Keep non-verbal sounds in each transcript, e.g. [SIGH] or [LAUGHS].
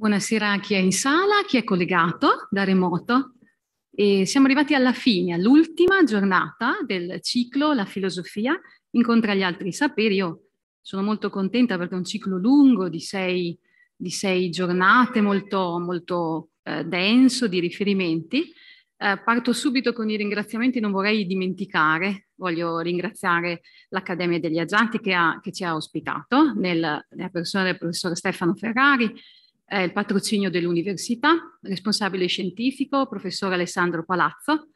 Buonasera a chi è in sala, chi è collegato da remoto. E siamo arrivati alla fine, all'ultima giornata del ciclo La filosofia incontra gli altri saperi. Io sono molto contenta perché è un ciclo lungo di sei, di sei giornate, molto, molto eh, denso di riferimenti. Eh, parto subito con i ringraziamenti, non vorrei dimenticare, voglio ringraziare l'Accademia degli Agenti che, ha, che ci ha ospitato, nel, nella persona del professor Stefano Ferrari, eh, il patrocinio dell'università, responsabile scientifico, professor Alessandro Palazzo,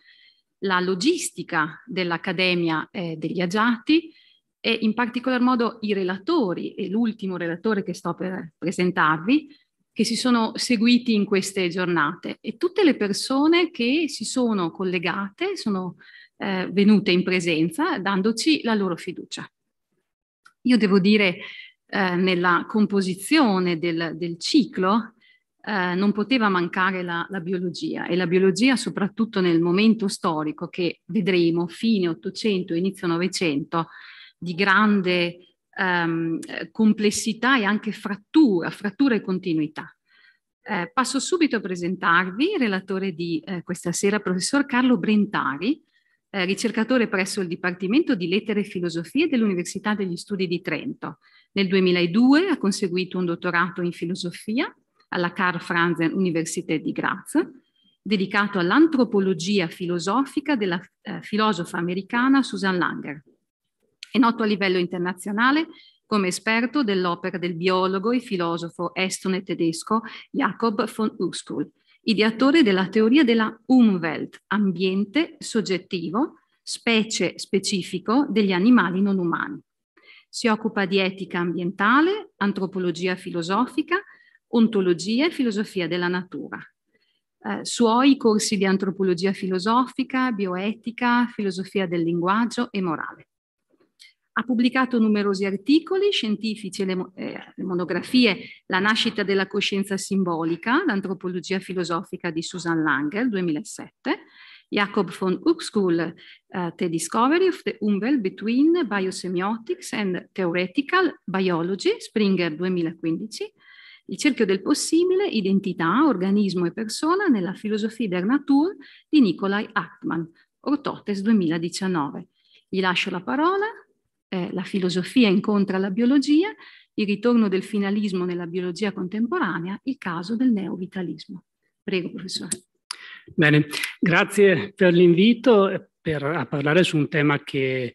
la logistica dell'Accademia eh, degli Agiati e in particolar modo i relatori e l'ultimo relatore che sto per presentarvi che si sono seguiti in queste giornate e tutte le persone che si sono collegate, sono eh, venute in presenza dandoci la loro fiducia. Io devo dire eh, nella composizione del, del ciclo eh, non poteva mancare la, la, biologia e la biologia soprattutto nel momento storico che vedremo fine 800, inizio 900 di grande ehm, complessità e anche frattura, frattura e continuità. Eh, passo subito a presentarvi il relatore di eh, questa sera, professor Carlo Brentari, eh, ricercatore presso il Dipartimento di Lettere e Filosofie dell'Università degli Studi di Trento nel 2002 ha conseguito un dottorato in filosofia alla Karl Franzen Universität di Graz, dedicato all'antropologia filosofica della eh, filosofa americana Susan Langer. È noto a livello internazionale come esperto dell'opera del biologo e filosofo estone tedesco Jacob von Uskul, ideatore della teoria della Umwelt, ambiente soggettivo, specie specifico degli animali non umani. Si occupa di etica ambientale, antropologia filosofica, ontologia e filosofia della natura. Eh, suoi corsi di antropologia filosofica, bioetica, filosofia del linguaggio e morale. Ha pubblicato numerosi articoli scientifici e le, eh, le monografie La nascita della coscienza simbolica, l'antropologia filosofica di Susan Langer, 2007, Jakob von Uxkull, uh, The Discovery of the Umwelt Between Biosemiotics and Theoretical Biology, Springer 2015, Il cerchio del possibile, identità, organismo e persona nella filosofia der Natur di Nikolai Hartmann, Ortotes 2019. Gli lascio la parola, eh, la filosofia incontra la biologia, il ritorno del finalismo nella biologia contemporanea, il caso del neovitalismo. Prego, professore. Bene, grazie per l'invito per, a parlare su un tema che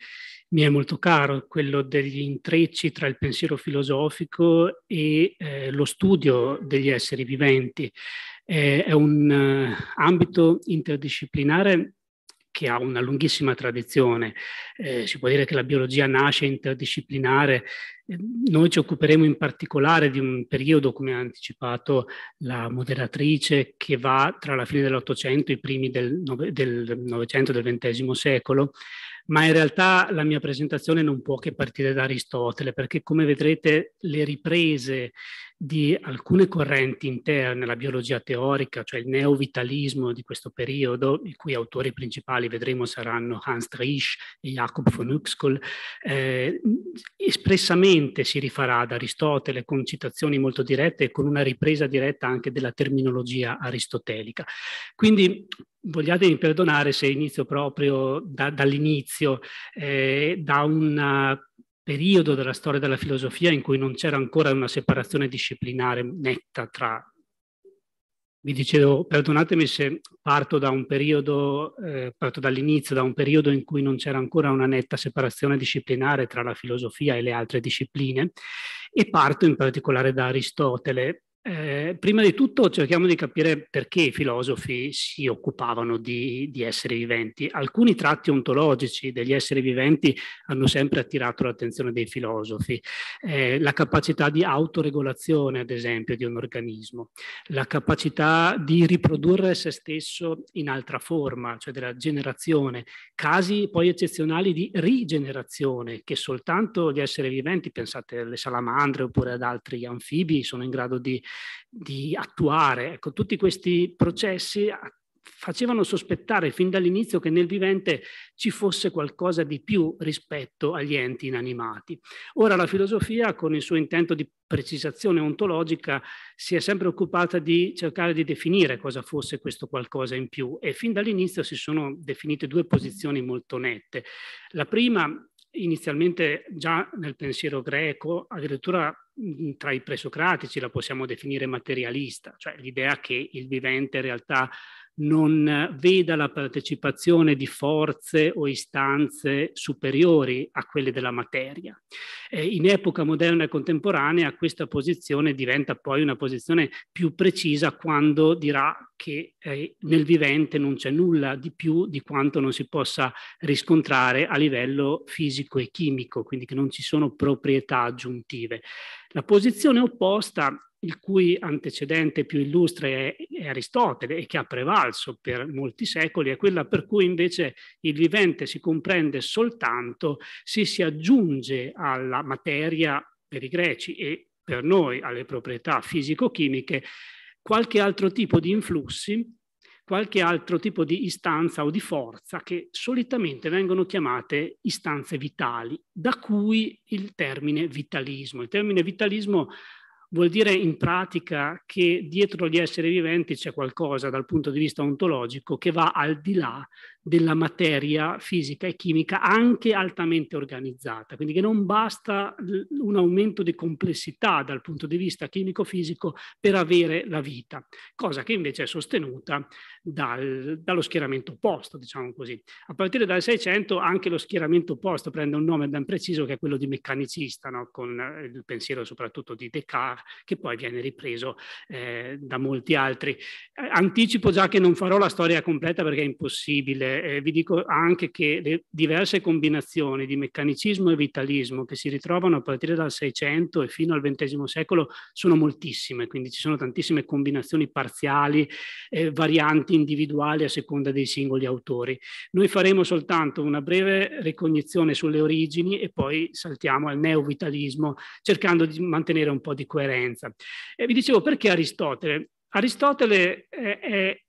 mi è molto caro, quello degli intrecci tra il pensiero filosofico e eh, lo studio degli esseri viventi. Eh, è un eh, ambito interdisciplinare che ha una lunghissima tradizione. Eh, si può dire che la biologia nasce interdisciplinare. Eh, noi ci occuperemo in particolare di un periodo, come ha anticipato la moderatrice, che va tra la fine dell'Ottocento e i primi del, nove, del Novecento, del XX secolo, ma in realtà la mia presentazione non può che partire da Aristotele, perché come vedrete le riprese di alcune correnti interne alla biologia teorica, cioè il neovitalismo di questo periodo, i cui autori principali vedremo saranno Hans Driesch e Jacob von Uxkull, eh, espressamente si rifarà ad Aristotele con citazioni molto dirette e con una ripresa diretta anche della terminologia aristotelica. Quindi vogliatemi perdonare se inizio proprio da, dall'inizio, eh, da una periodo della storia della filosofia in cui non c'era ancora una separazione disciplinare netta tra... Vi dicevo, perdonatemi se parto da un periodo, eh, parto dall'inizio, da un periodo in cui non c'era ancora una netta separazione disciplinare tra la filosofia e le altre discipline e parto in particolare da Aristotele eh, prima di tutto cerchiamo di capire perché i filosofi si occupavano di, di, esseri viventi. Alcuni tratti ontologici degli esseri viventi hanno sempre attirato l'attenzione dei filosofi. Eh, la capacità di autoregolazione, ad esempio, di un organismo, la capacità di riprodurre se stesso in altra forma, cioè della generazione, casi poi eccezionali di rigenerazione che soltanto gli esseri viventi, pensate alle salamandre oppure ad altri anfibi, sono in grado di di attuare. Ecco, tutti questi processi ah, facevano sospettare fin dall'inizio che nel vivente ci fosse qualcosa di più rispetto agli enti inanimati. Ora la filosofia, con il suo intento di precisazione ontologica, si è sempre occupata di cercare di definire cosa fosse questo qualcosa in più e fin dall'inizio si sono definite due posizioni molto nette. La prima inizialmente già nel pensiero greco, addirittura tra i presocratici la possiamo definire materialista, cioè l'idea che il vivente in realtà non veda la partecipazione di forze o istanze superiori a quelle della materia. Eh, in epoca moderna e contemporanea questa posizione diventa poi una posizione più precisa quando dirà che eh, nel vivente non c'è nulla di più di quanto non si possa riscontrare a livello fisico e chimico, quindi che non ci sono proprietà aggiuntive. La posizione opposta il cui antecedente più illustre è, è, Aristotele e che ha prevalso per molti secoli, è quella per cui invece il vivente si comprende soltanto se si aggiunge alla materia per i greci e per noi alle proprietà fisico-chimiche qualche altro tipo di influssi, qualche altro tipo di istanza o di forza che solitamente vengono chiamate istanze vitali, da cui il termine vitalismo. Il termine vitalismo vuol dire in pratica che dietro gli esseri viventi c'è qualcosa dal punto di vista ontologico che va al di là della materia fisica e chimica anche altamente organizzata, quindi che non basta un aumento di complessità dal punto di vista chimico-fisico per avere la vita, cosa che invece è sostenuta dal, dallo schieramento opposto, diciamo così. A partire dal 600 anche lo schieramento opposto prende un nome ben preciso che è quello di meccanicista, no? con eh, il pensiero soprattutto di Descartes, che poi viene ripreso eh, da molti altri. Eh, anticipo già che non farò la storia completa perché è impossibile eh, vi dico anche che le diverse combinazioni di meccanicismo e vitalismo che si ritrovano a partire dal 600 e fino al XX secolo sono moltissime, quindi ci sono tantissime combinazioni parziali, eh, varianti individuali a seconda dei singoli autori. Noi faremo soltanto una breve ricognizione sulle origini e poi saltiamo al neovitalismo cercando di mantenere un po' di coerenza. Eh, vi dicevo perché Aristotele? Aristotele eh, è, è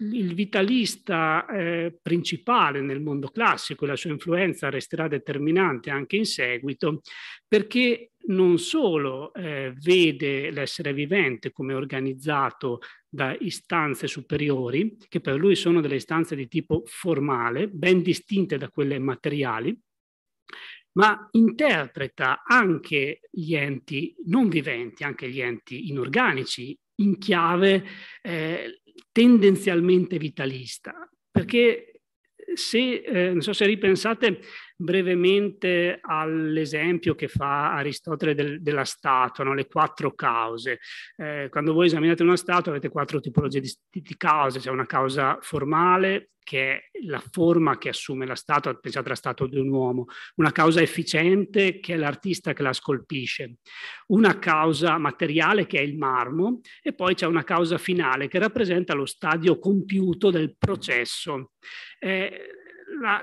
il vitalista eh, principale nel mondo classico e la sua influenza resterà determinante anche in seguito perché non solo eh, vede l'essere vivente come organizzato da istanze superiori, che per lui sono delle istanze di tipo formale, ben distinte da quelle materiali, ma interpreta anche gli enti non viventi, anche gli enti inorganici, in chiave eh, tendenzialmente vitalista, perché se, eh, non so se ripensate brevemente all'esempio che fa Aristotele del, della statua, no? le quattro cause. Eh, quando voi esaminate una statua avete quattro tipologie di, di cause, c'è cioè una causa formale, che è la forma che assume la statua, pensate alla statua di un uomo, una causa efficiente che è l'artista che la scolpisce, una causa materiale che è il marmo e poi c'è una causa finale che rappresenta lo stadio compiuto del processo. Eh, la,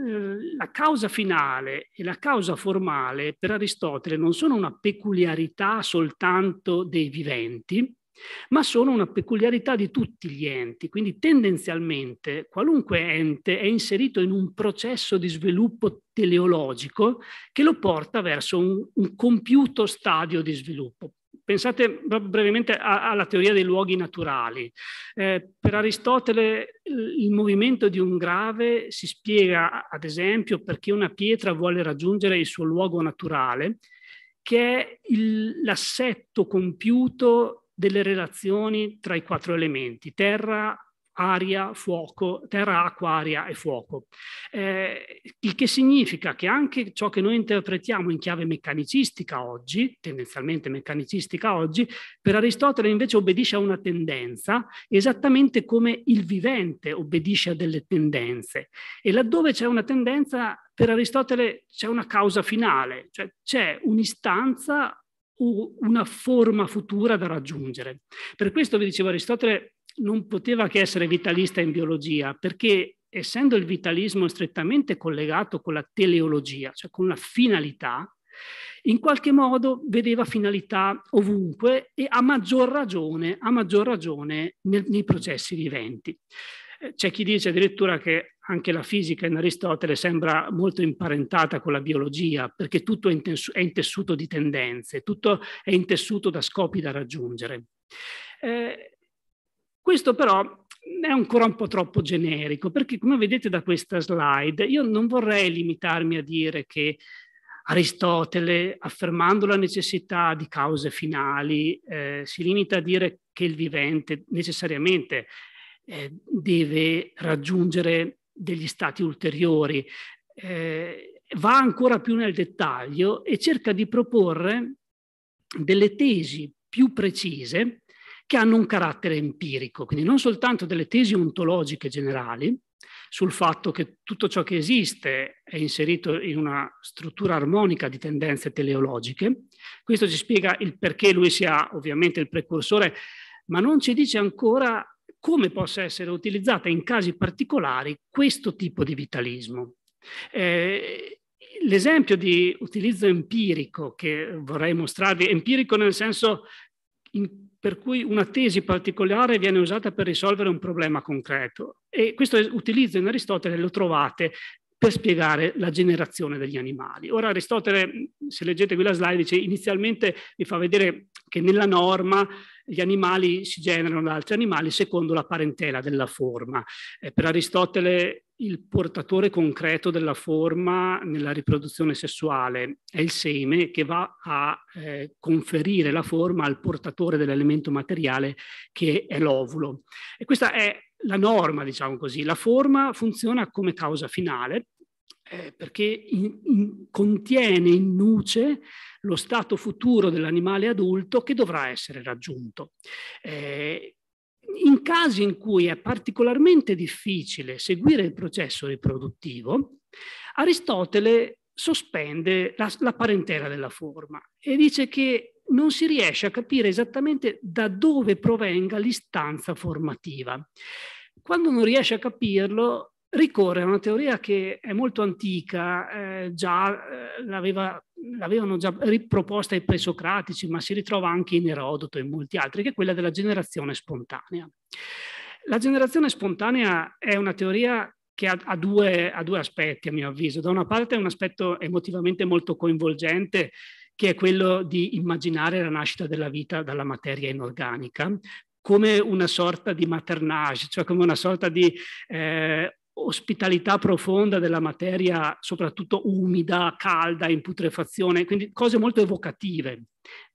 eh, la causa finale e la causa formale per Aristotele non sono una peculiarità soltanto dei viventi, ma sono una peculiarità di tutti gli enti, quindi tendenzialmente qualunque ente è inserito in un processo di sviluppo teleologico che lo porta verso un, un compiuto stadio di sviluppo. Pensate brevemente alla teoria dei luoghi naturali. Eh, per Aristotele il movimento di un grave si spiega, ad esempio, perché una pietra vuole raggiungere il suo luogo naturale, che è il, l'assetto compiuto delle relazioni tra i quattro elementi, terra, aria, fuoco, terra, acqua, aria e fuoco. Eh, il che significa che anche ciò che noi interpretiamo in chiave meccanicistica oggi, tendenzialmente meccanicistica oggi, per Aristotele invece obbedisce a una tendenza, esattamente come il vivente obbedisce a delle tendenze. E laddove c'è una tendenza, per Aristotele c'è una causa finale, cioè c'è un'istanza o una forma futura da raggiungere. Per questo vi dicevo Aristotele non poteva che essere vitalista in biologia, perché essendo il vitalismo strettamente collegato con la teleologia, cioè con la finalità, in qualche modo vedeva finalità ovunque e a maggior ragione, a maggior ragione nel, nei processi viventi. Eh, c'è chi dice addirittura che anche la fisica in Aristotele sembra molto imparentata con la biologia, perché tutto è intessuto di tendenze, tutto è intessuto da scopi da raggiungere. Eh, questo però è ancora un po' troppo generico, perché come vedete da questa slide, io non vorrei limitarmi a dire che Aristotele, affermando la necessità di cause finali, eh, si limita a dire che il vivente necessariamente eh, deve raggiungere degli stati ulteriori. Eh, va ancora più nel dettaglio e cerca di proporre delle tesi più precise che hanno un carattere empirico, quindi non soltanto delle tesi ontologiche generali sul fatto che tutto ciò che esiste è inserito in una struttura armonica di tendenze teleologiche. Questo ci spiega il perché lui sia ovviamente il precursore, ma non ci dice ancora come possa essere utilizzata in casi particolari questo tipo di vitalismo. Eh, l'esempio di utilizzo empirico che vorrei mostrarvi, empirico nel senso in per cui una tesi particolare viene usata per risolvere un problema concreto. E questo utilizzo in Aristotele lo trovate per spiegare la generazione degli animali. Ora Aristotele, se leggete qui la slide, dice inizialmente vi fa vedere che nella norma gli animali si generano da altri animali secondo la parentela della forma. Eh, per Aristotele il portatore concreto della forma nella riproduzione sessuale è il seme che va a eh, conferire la forma al portatore dell'elemento materiale che è l'ovulo. E questa è la norma, diciamo così. La forma funziona come causa finale eh, perché in, in, contiene in nuce lo stato futuro dell'animale adulto che dovrà essere raggiunto. Eh, in casi in cui è particolarmente difficile seguire il processo riproduttivo, Aristotele sospende la, la parentela della forma e dice che non si riesce a capire esattamente da dove provenga l'istanza formativa. Quando non riesce a capirlo, ricorre a una teoria che è molto antica, eh, già, eh, l'aveva, l'avevano già riproposta i presocratici, ma si ritrova anche in Erodoto e in molti altri, che è quella della generazione spontanea. La generazione spontanea è una teoria che ha, ha, due, ha due aspetti, a mio avviso. Da una parte è un aspetto emotivamente molto coinvolgente, che è quello di immaginare la nascita della vita dalla materia inorganica, come una sorta di maternage, cioè come una sorta di eh, ospitalità profonda della materia, soprattutto umida, calda, in putrefazione, quindi cose molto evocative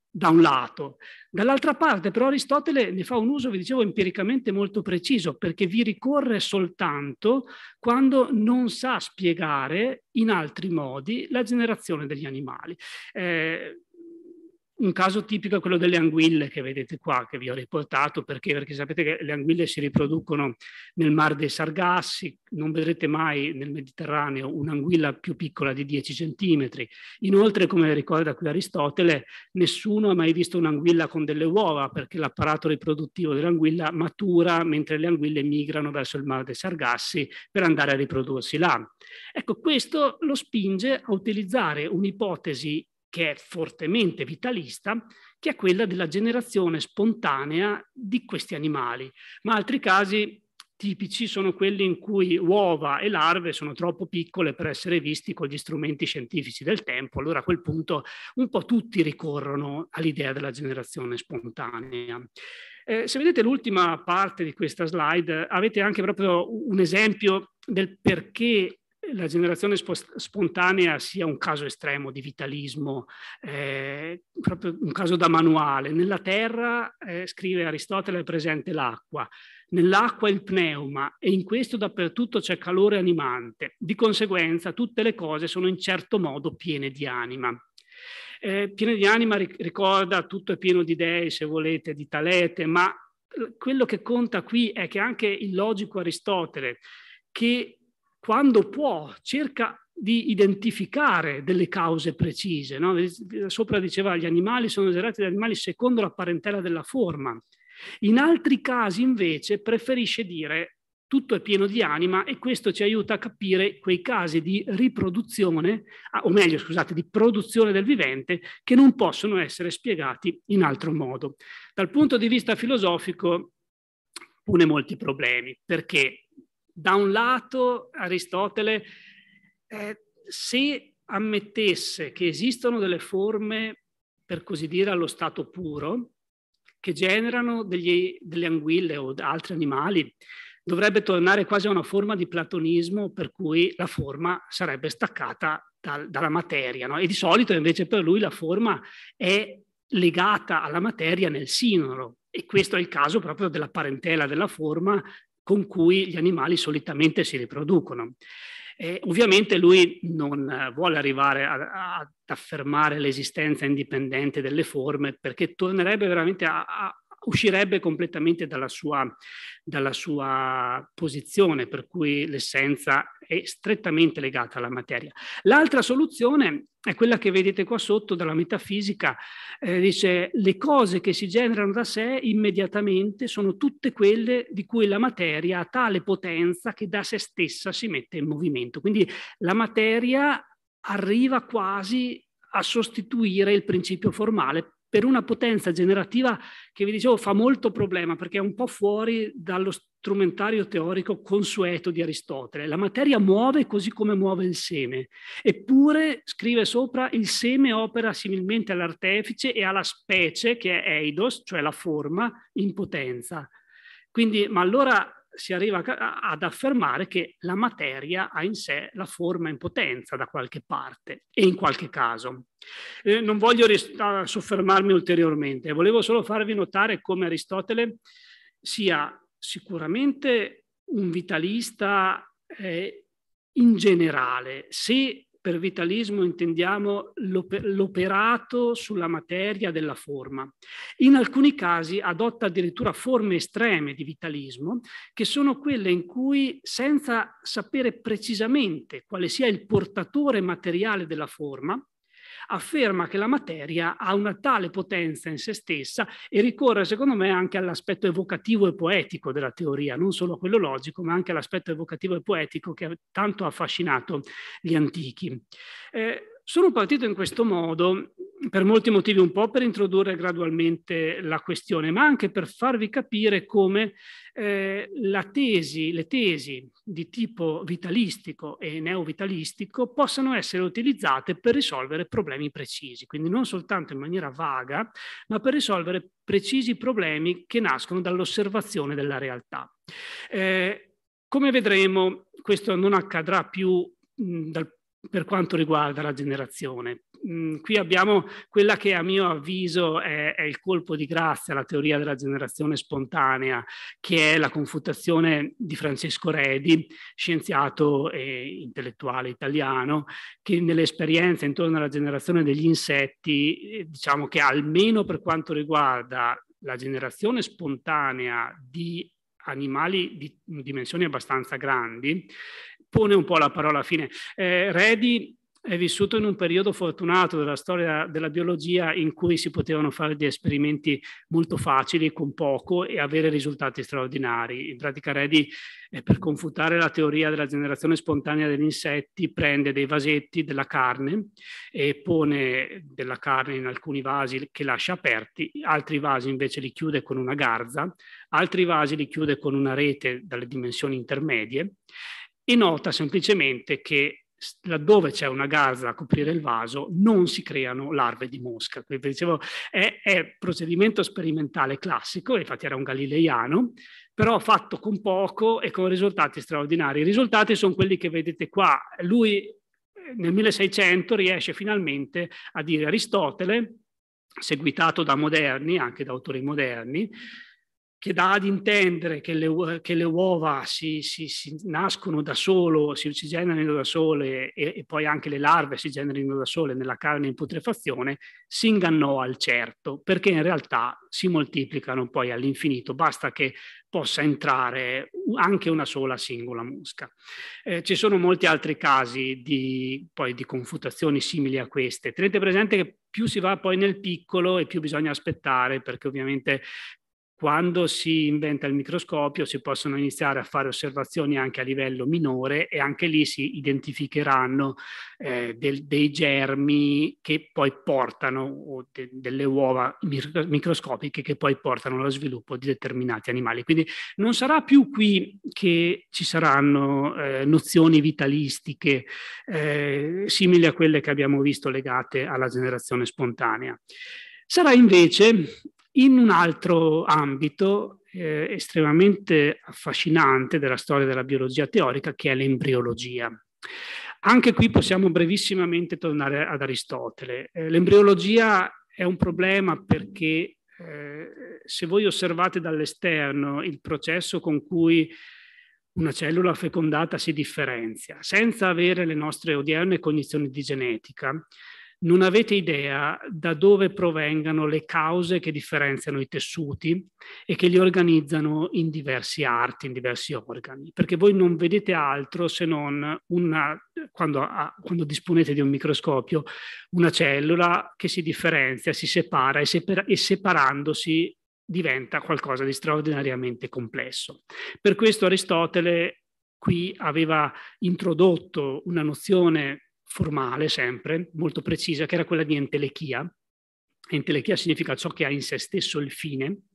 da un lato. Dall'altra parte però Aristotele ne fa un uso, vi dicevo, empiricamente molto preciso, perché vi ricorre soltanto quando non sa spiegare in altri modi la generazione degli animali. Eh, un caso tipico è quello delle anguille che vedete qua, che vi ho riportato, perché? perché sapete che le anguille si riproducono nel Mar dei Sargassi, non vedrete mai nel Mediterraneo un'anguilla più piccola di 10 cm. Inoltre, come ricorda qui Aristotele, nessuno ha mai visto un'anguilla con delle uova, perché l'apparato riproduttivo dell'anguilla matura mentre le anguille migrano verso il Mar dei Sargassi per andare a riprodursi là. Ecco, questo lo spinge a utilizzare un'ipotesi che è fortemente vitalista, che è quella della generazione spontanea di questi animali. Ma altri casi tipici sono quelli in cui uova e larve sono troppo piccole per essere visti con gli strumenti scientifici del tempo, allora a quel punto un po' tutti ricorrono all'idea della generazione spontanea. Eh, se vedete l'ultima parte di questa slide, avete anche proprio un esempio del perché la generazione spontanea sia un caso estremo di vitalismo, eh, proprio un caso da manuale. Nella terra, eh, scrive Aristotele, è presente l'acqua, nell'acqua il pneuma e in questo dappertutto c'è calore animante. Di conseguenza tutte le cose sono in certo modo piene di anima. Eh, piene di anima ricorda tutto è pieno di dei, se volete, di talete, ma quello che conta qui è che anche il logico Aristotele, che quando può, cerca di identificare delle cause precise. No? Sopra diceva gli animali sono esagerati da animali secondo la parentela della forma. In altri casi invece preferisce dire tutto è pieno di anima e questo ci aiuta a capire quei casi di riproduzione, ah, o meglio scusate, di produzione del vivente che non possono essere spiegati in altro modo. Dal punto di vista filosofico pone molti problemi perché da un lato Aristotele, eh, se ammettesse che esistono delle forme, per così dire, allo stato puro, che generano degli, delle anguille o altri animali, dovrebbe tornare quasi a una forma di platonismo per cui la forma sarebbe staccata dal, dalla materia. No? E di solito invece per lui la forma è legata alla materia nel sinolo. E questo è il caso proprio della parentela della forma con cui gli animali solitamente si riproducono. E ovviamente lui non eh, vuole arrivare a, a, ad affermare l'esistenza indipendente delle forme perché tornerebbe veramente a, a uscirebbe completamente dalla sua, dalla sua, posizione per cui l'essenza è strettamente legata alla materia. L'altra soluzione è quella che vedete qua sotto dalla metafisica, eh, dice le cose che si generano da sé immediatamente sono tutte quelle di cui la materia ha tale potenza che da se stessa si mette in movimento. Quindi la materia arriva quasi a sostituire il principio formale per una potenza generativa che vi dicevo fa molto problema perché è un po' fuori dallo strumentario teorico consueto di Aristotele. La materia muove così come muove il seme, eppure scrive sopra il seme opera similmente all'artefice e alla specie che è eidos, cioè la forma, in potenza. Quindi, ma allora si arriva ad affermare che la materia ha in sé la forma in potenza da qualche parte e in qualche caso. Eh, non voglio rist- soffermarmi ulteriormente, volevo solo farvi notare come Aristotele sia sicuramente un vitalista eh, in generale, se per vitalismo intendiamo l'operato sulla materia della forma. In alcuni casi adotta addirittura forme estreme di vitalismo, che sono quelle in cui senza sapere precisamente quale sia il portatore materiale della forma, afferma che la materia ha una tale potenza in se stessa e ricorre secondo me anche all'aspetto evocativo e poetico della teoria, non solo a quello logico, ma anche all'aspetto evocativo e poetico che tanto ha affascinato gli antichi. Eh, sono partito in questo modo per molti motivi, un po' per introdurre gradualmente la questione, ma anche per farvi capire come eh, tesi, le tesi di tipo vitalistico e neovitalistico possano essere utilizzate per risolvere problemi precisi, quindi non soltanto in maniera vaga, ma per risolvere precisi problemi che nascono dall'osservazione della realtà. Eh, come vedremo, questo non accadrà più mh, dal per quanto riguarda la generazione. Mm, qui abbiamo quella che a mio avviso è, è il colpo di grazia, la teoria della generazione spontanea, che è la confutazione di Francesco Redi, scienziato e intellettuale italiano, che nell'esperienza intorno alla generazione degli insetti, eh, diciamo che almeno per quanto riguarda la generazione spontanea di animali di dimensioni abbastanza grandi, pone un po' la parola fine. Eh, Redi è vissuto in un periodo fortunato della storia della biologia in cui si potevano fare degli esperimenti molto facili, con poco e avere risultati straordinari. In pratica Redi, eh, per confutare la teoria della generazione spontanea degli insetti, prende dei vasetti della carne e pone della carne in alcuni vasi che lascia aperti, altri vasi invece li chiude con una garza, altri vasi li chiude con una rete dalle dimensioni intermedie e nota semplicemente che laddove c'è una garza a coprire il vaso non si creano larve di mosca. Quindi dicevo, è, è procedimento sperimentale classico, infatti era un galileiano, però fatto con poco e con risultati straordinari. I risultati sono quelli che vedete qua. Lui eh, nel 1600 riesce finalmente a dire Aristotele, seguitato da moderni, anche da autori moderni, che dà ad intendere che le, che le uova si, si, si, nascono da solo, si, si generano da sole e, e, poi anche le larve si generano da sole nella carne in putrefazione, si ingannò al certo, perché in realtà si moltiplicano poi all'infinito, basta che possa entrare anche una sola singola mosca. Eh, ci sono molti altri casi di, poi, di confutazioni simili a queste. Tenete presente che più si va poi nel piccolo e più bisogna aspettare, perché ovviamente quando si inventa il microscopio si possono iniziare a fare osservazioni anche a livello minore e anche lì si identificheranno eh, del, dei germi che poi portano, o de, delle uova microscopiche che poi portano allo sviluppo di determinati animali. Quindi non sarà più qui che ci saranno eh, nozioni vitalistiche eh, simili a quelle che abbiamo visto legate alla generazione spontanea sarà invece in un altro ambito eh, estremamente affascinante della storia della biologia teorica, che è l'embriologia. Anche qui possiamo brevissimamente tornare ad Aristotele. Eh, l'embriologia è un problema perché eh, se voi osservate dall'esterno il processo con cui una cellula fecondata si differenzia, senza avere le nostre odierne cognizioni di genetica, non avete idea da dove provengano le cause che differenziano i tessuti e che li organizzano in diversi arti, in diversi organi, perché voi non vedete altro se non una, quando, quando disponete di un microscopio, una cellula che si differenzia, si separa e, separa, e separandosi diventa qualcosa di straordinariamente complesso. Per questo Aristotele qui aveva introdotto una nozione formale sempre, molto precisa, che era quella di entelechia. Entelechia significa ciò che ha in sé stesso il fine.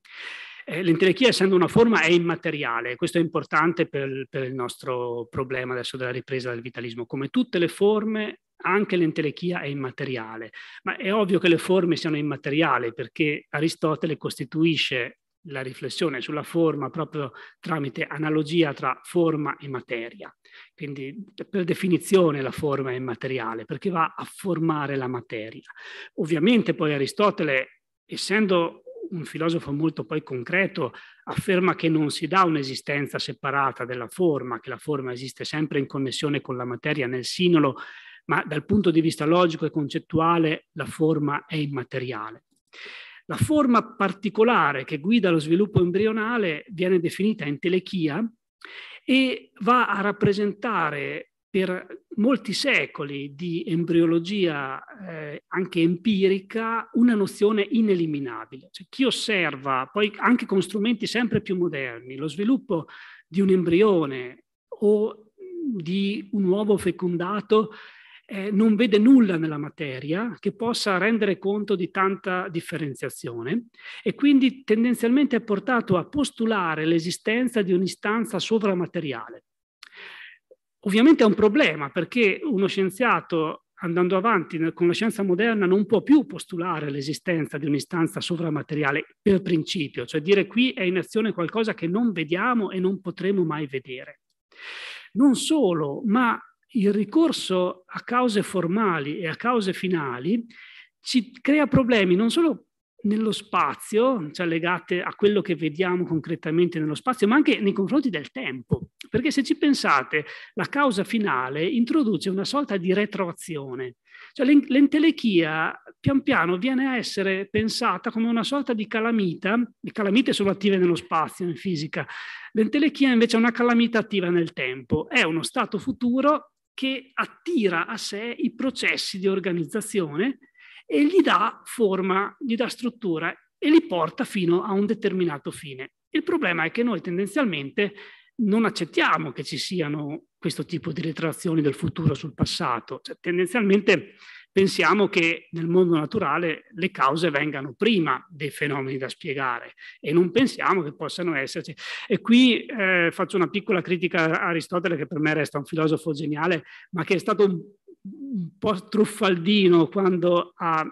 Eh, l'entelechia, essendo una forma, è immateriale. Questo è importante per, per il nostro problema adesso della ripresa del vitalismo. Come tutte le forme, anche l'entelechia è immateriale. Ma è ovvio che le forme siano immateriali perché Aristotele costituisce la riflessione sulla forma proprio tramite analogia tra forma e materia. Quindi per definizione la forma è immateriale perché va a formare la materia. Ovviamente poi Aristotele, essendo un filosofo molto poi concreto, afferma che non si dà un'esistenza separata della forma, che la forma esiste sempre in connessione con la materia nel sinolo, ma dal punto di vista logico e concettuale la forma è immateriale. La forma particolare che guida lo sviluppo embrionale viene definita entelechia e va a rappresentare per molti secoli di embriologia eh, anche empirica una nozione ineliminabile. Cioè, chi osserva, poi anche con strumenti sempre più moderni, lo sviluppo di un embrione o di un uovo fecondato eh, non vede nulla nella materia che possa rendere conto di tanta differenziazione e quindi tendenzialmente è portato a postulare l'esistenza di un'istanza sovramateriale. Ovviamente è un problema perché uno scienziato andando avanti con la scienza moderna non può più postulare l'esistenza di un'istanza sovramateriale per principio, cioè dire qui è in azione qualcosa che non vediamo e non potremo mai vedere. Non solo, ma il ricorso a cause formali e a cause finali ci crea problemi non solo nello spazio, cioè legate a quello che vediamo concretamente nello spazio, ma anche nei confronti del tempo. Perché se ci pensate, la causa finale introduce una sorta di retroazione. Cioè l'entelechia pian piano viene a essere pensata come una sorta di calamita, le calamite sono attive nello spazio, in fisica, l'entelechia invece è una calamita attiva nel tempo, è uno stato futuro che attira a sé i processi di organizzazione e gli dà forma, gli dà struttura e li porta fino a un determinato fine. Il problema è che noi tendenzialmente non accettiamo che ci siano questo tipo di retrazioni del futuro sul passato. Cioè, tendenzialmente pensiamo che nel mondo naturale le cause vengano prima dei fenomeni da spiegare e non pensiamo che possano esserci. E qui eh, faccio una piccola critica a Aristotele, che per me resta un filosofo geniale, ma che è stato un, un po' truffaldino quando ha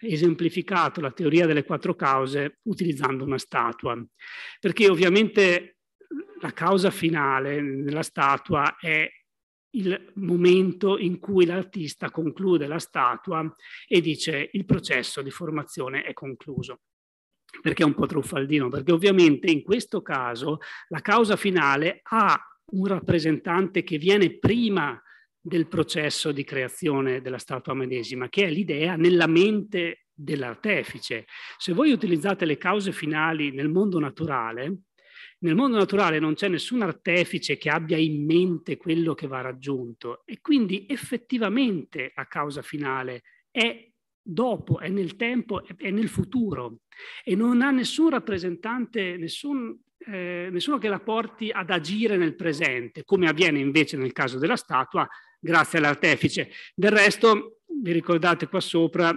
esemplificato la teoria delle quattro cause utilizzando una statua, perché ovviamente la causa finale nella statua è il momento in cui l'artista conclude la statua e dice il processo di formazione è concluso. Perché è un po' truffaldino? Perché ovviamente in questo caso la causa finale ha un rappresentante che viene prima del processo di creazione della statua medesima, che è l'idea nella mente dell'artefice. Se voi utilizzate le cause finali nel mondo naturale, nel mondo naturale non c'è nessun artefice che abbia in mente quello che va raggiunto e quindi effettivamente la causa finale è dopo, è nel tempo, è nel futuro e non ha nessun rappresentante, nessun, eh, nessuno che la porti ad agire nel presente, come avviene invece nel caso della statua, grazie all'artefice. Del resto, vi ricordate qua sopra,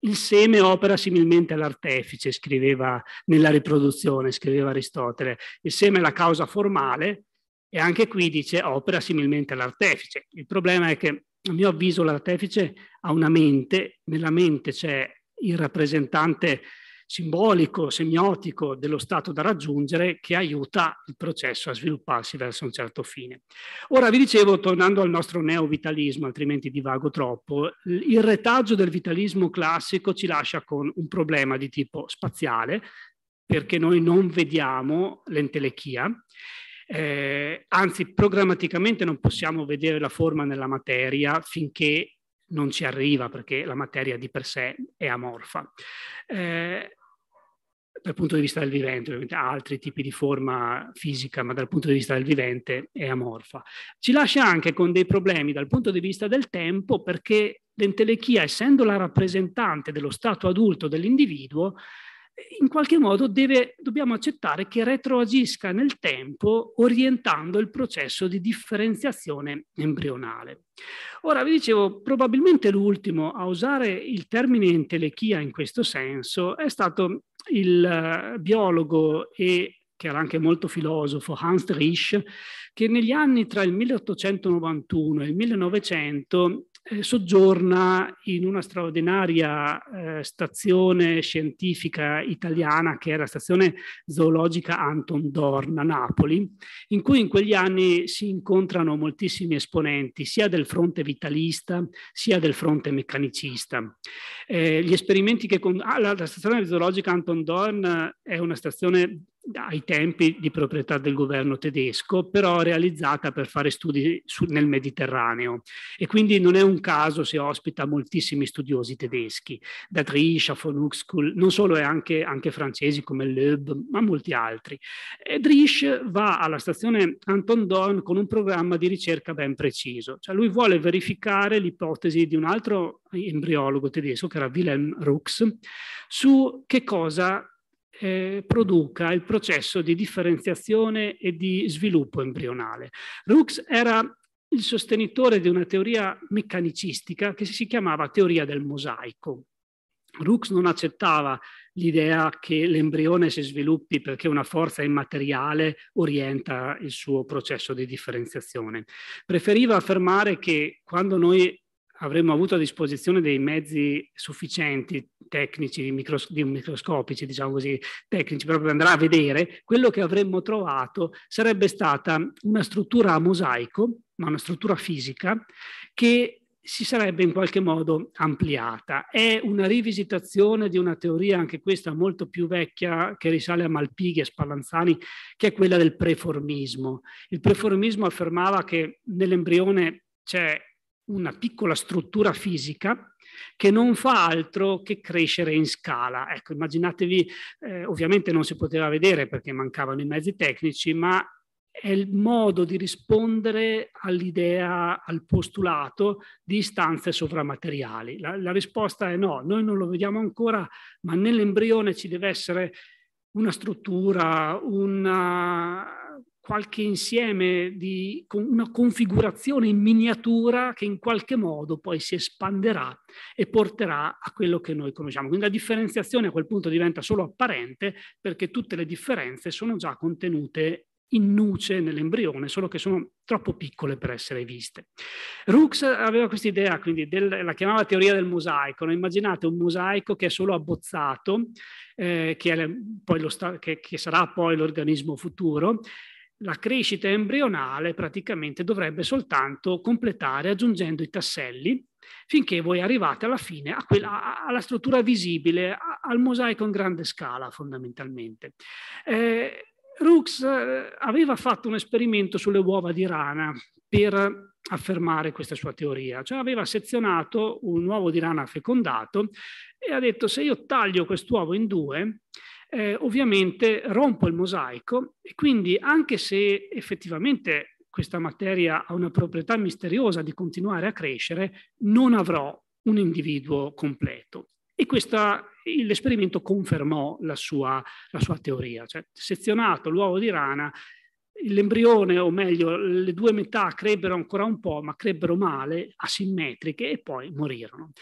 il seme opera similmente all'artefice, scriveva nella riproduzione, scriveva Aristotele. Il seme è la causa formale e anche qui dice opera similmente all'artefice. Il problema è che, a mio avviso, l'artefice ha una mente, nella mente c'è il rappresentante simbolico, semiotico dello stato da raggiungere che aiuta il processo a svilupparsi verso un certo fine. Ora vi dicevo, tornando al nostro neovitalismo, altrimenti divago troppo, il retaggio del vitalismo classico ci lascia con un problema di tipo spaziale, perché noi non vediamo l'entelechia eh, anzi, programmaticamente non possiamo vedere la forma nella materia finché non ci arriva, perché la materia di per sé è amorfa. Eh, dal punto di vista del vivente, ha altri tipi di forma fisica, ma dal punto di vista del vivente è amorfa. Ci lascia anche con dei problemi dal punto di vista del tempo, perché l'entelechia, essendo la rappresentante dello stato adulto dell'individuo, in qualche modo deve, dobbiamo accettare che retroagisca nel tempo orientando il processo di differenziazione embrionale. Ora, vi dicevo, probabilmente l'ultimo a usare il termine entelechia in questo senso è stato il eh, biologo e che era anche molto filosofo, Hans Risch, che negli anni tra il 1891 e il 1900 eh, soggiorna in una straordinaria eh, stazione scientifica italiana che è la stazione zoologica Anton Dorn a Napoli, in cui in quegli anni si incontrano moltissimi esponenti sia del fronte vitalista sia del fronte meccanicista. Eh, gli esperimenti che con... ah, la, la stazione zoologica Anton Dorn è una stazione ai tempi di proprietà del governo tedesco, però realizzata per fare studi su, nel Mediterraneo e quindi non è un caso se ospita moltissimi studiosi tedeschi, da Driesch a von Uxkull, non solo è anche, anche francesi come Loeb, ma molti altri. E Dries va alla stazione Anton Dorn con un programma di ricerca ben preciso, cioè lui vuole verificare l'ipotesi di un altro embriologo tedesco che era Wilhelm Rux su che cosa eh, produca il processo di differenziazione e di sviluppo embrionale. Rooks era il sostenitore di una teoria meccanicistica che si chiamava teoria del mosaico. Rooks non accettava l'idea che l'embrione si sviluppi perché una forza immateriale orienta il suo processo di differenziazione. Preferiva affermare che quando noi avremmo avuto a disposizione dei mezzi sufficienti, tecnici, micros- microscopici, diciamo così, tecnici, proprio per andare a vedere, quello che avremmo trovato sarebbe stata una struttura a mosaico, ma una struttura fisica, che si sarebbe in qualche modo ampliata. È una rivisitazione di una teoria, anche questa molto più vecchia, che risale a Malpighi e Spallanzani, che è quella del preformismo. Il preformismo affermava che nell'embrione c'è una piccola struttura fisica che non fa altro che crescere in scala. Ecco, immaginatevi, eh, ovviamente non si poteva vedere perché mancavano i mezzi tecnici, ma è il modo di rispondere all'idea, al postulato di istanze sovramateriali. La, la risposta è no, noi non lo vediamo ancora, ma nell'embrione ci deve essere una struttura, una, qualche insieme di una configurazione in miniatura che in qualche modo poi si espanderà e porterà a quello che noi conosciamo. Quindi la differenziazione a quel punto diventa solo apparente perché tutte le differenze sono già contenute in nuce nell'embrione, solo che sono troppo piccole per essere viste. Rooks aveva questa idea, quindi del, la chiamava teoria del mosaico. No? Immaginate un mosaico che è solo abbozzato, eh, che, è poi lo sta, che, che sarà poi l'organismo futuro, la crescita embrionale praticamente dovrebbe soltanto completare aggiungendo i tasselli finché voi arrivate alla fine a quella, alla struttura visibile, al mosaico in grande scala fondamentalmente. Eh, Rooks eh, aveva fatto un esperimento sulle uova di rana per affermare questa sua teoria, cioè aveva sezionato un uovo di rana fecondato e ha detto se io taglio quest'uovo in due eh, ovviamente rompo il mosaico e quindi anche se effettivamente questa materia ha una proprietà misteriosa di continuare a crescere, non avrò un individuo completo. E questa, l'esperimento confermò la sua, la sua teoria. Cioè, sezionato l'uovo di rana, l'embrione, o meglio, le due metà crebbero ancora un po', ma crebbero male, asimmetriche, e poi morirono.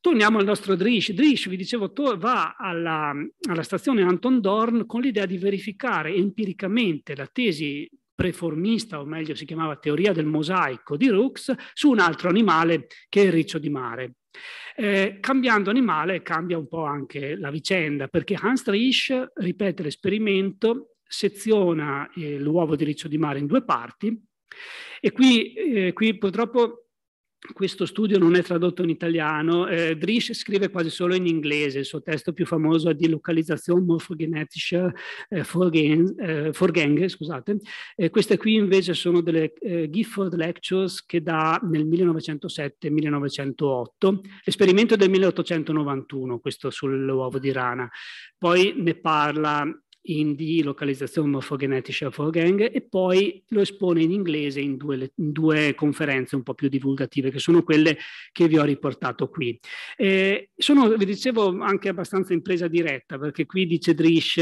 Torniamo al nostro Drish. Drish, vi dicevo, va alla, alla stazione Anton Dorn con l'idea di verificare empiricamente la tesi preformista, o meglio si chiamava teoria del mosaico di Rux, su un altro animale che è il riccio di mare. Eh, cambiando animale cambia un po' anche la vicenda, perché Hans Risch ripete l'esperimento, seziona eh, l'uovo di riccio di mare in due parti e qui, eh, qui purtroppo questo studio non è tradotto in italiano, eh, Drish scrive quasi solo in inglese, il suo testo più famoso è di localizzazione morfogenetica eh, Forgang, eh, scusate. Eh, queste qui invece sono delle eh, Gifford Lectures che dà nel 1907-1908, esperimento del 1891, questo sull'uovo di rana. Poi ne parla in di localizzazione morfogenetica Forgang e poi lo espone in inglese in due, in due, conferenze un po' più divulgative che sono quelle che vi ho riportato qui. Eh, sono, vi dicevo, anche abbastanza in presa diretta perché qui dice Drish,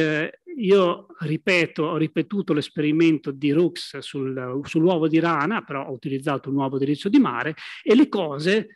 io ripeto, ho ripetuto l'esperimento di Rooks sul, sull'uovo di rana, però ho utilizzato un uovo di riccio di mare e le cose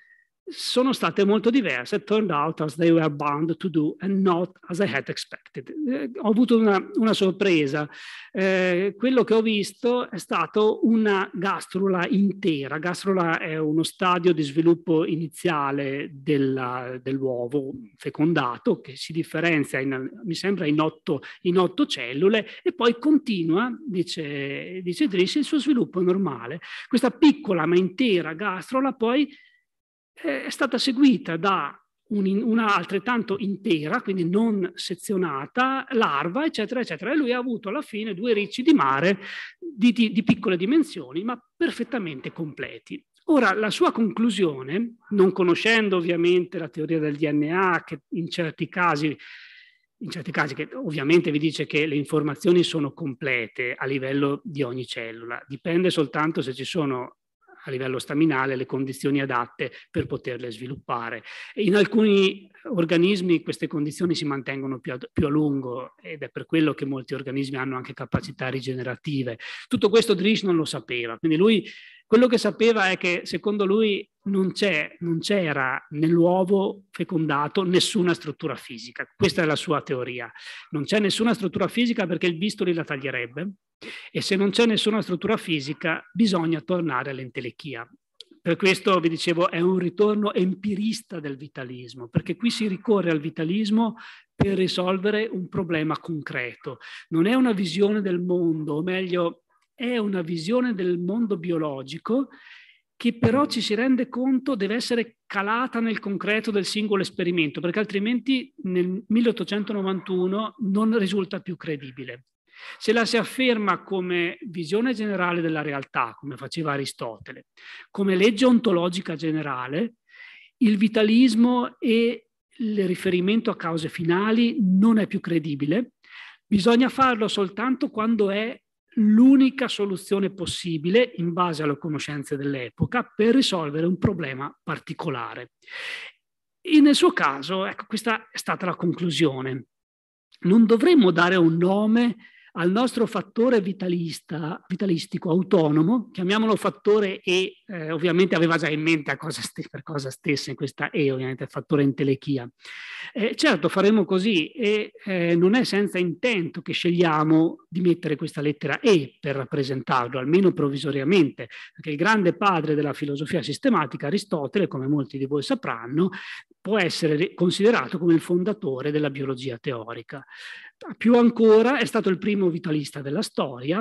sono state molto diverse, turned out as they were bound to do and not as I had expected. Eh, ho avuto una, una sorpresa. Eh, quello che ho visto è stato una gastrula intera. Gastrula è uno stadio di sviluppo iniziale della, dell'uovo fecondato che si differenzia, in, mi sembra, in otto, in otto, cellule e poi continua, dice, dice Drish, il suo sviluppo normale. Questa piccola ma intera gastrula poi è stata seguita da un, una altrettanto intera, quindi non sezionata, larva, eccetera, eccetera. E lui ha avuto alla fine due ricci di mare di, di, di piccole dimensioni, ma perfettamente completi. Ora, la sua conclusione, non conoscendo ovviamente la teoria del DNA, che in certi casi in certi casi che ovviamente vi dice che le informazioni sono complete a livello di ogni cellula, dipende soltanto se ci sono a livello staminale le condizioni adatte per poterle sviluppare. In alcuni organismi queste condizioni si mantengono più a, più a lungo ed è per quello che molti organismi hanno anche capacità rigenerative. Tutto questo Drish non lo sapeva, quindi lui quello che sapeva è che secondo lui non, c'era nell'uovo fecondato nessuna struttura fisica. Questa è la sua teoria. Non c'è nessuna struttura fisica perché il bisturi la taglierebbe e se non c'è nessuna struttura fisica bisogna tornare all'entelechia. Per questo, vi dicevo, è un ritorno empirista del vitalismo, perché qui si ricorre al vitalismo per risolvere un problema concreto. Non è una visione del mondo, o meglio, è una visione del mondo biologico che però ci si rende conto deve essere calata nel concreto del singolo esperimento, perché altrimenti nel 1891 non risulta più credibile. Se la si afferma come visione generale della realtà, come faceva Aristotele, come legge ontologica generale, il vitalismo e il riferimento a cause finali non è più credibile. Bisogna farlo soltanto quando è l'unica soluzione possibile in base alle conoscenze dell'epoca per risolvere un problema particolare. E nel suo caso, ecco, questa è stata la conclusione. Non dovremmo dare un nome al nostro fattore vitalista, vitalistico autonomo, chiamiamolo fattore E, eh, ovviamente aveva già in mente cosa per cosa stessa questa E, ovviamente fattore entelechia. Eh, certo, faremo così e eh, non è senza intento che scegliamo di mettere questa lettera E per rappresentarlo, almeno provvisoriamente, perché il grande padre della filosofia sistematica, Aristotele, come molti di voi sapranno, può essere considerato come il fondatore della biologia teorica. Più ancora è stato il primo vitalista della storia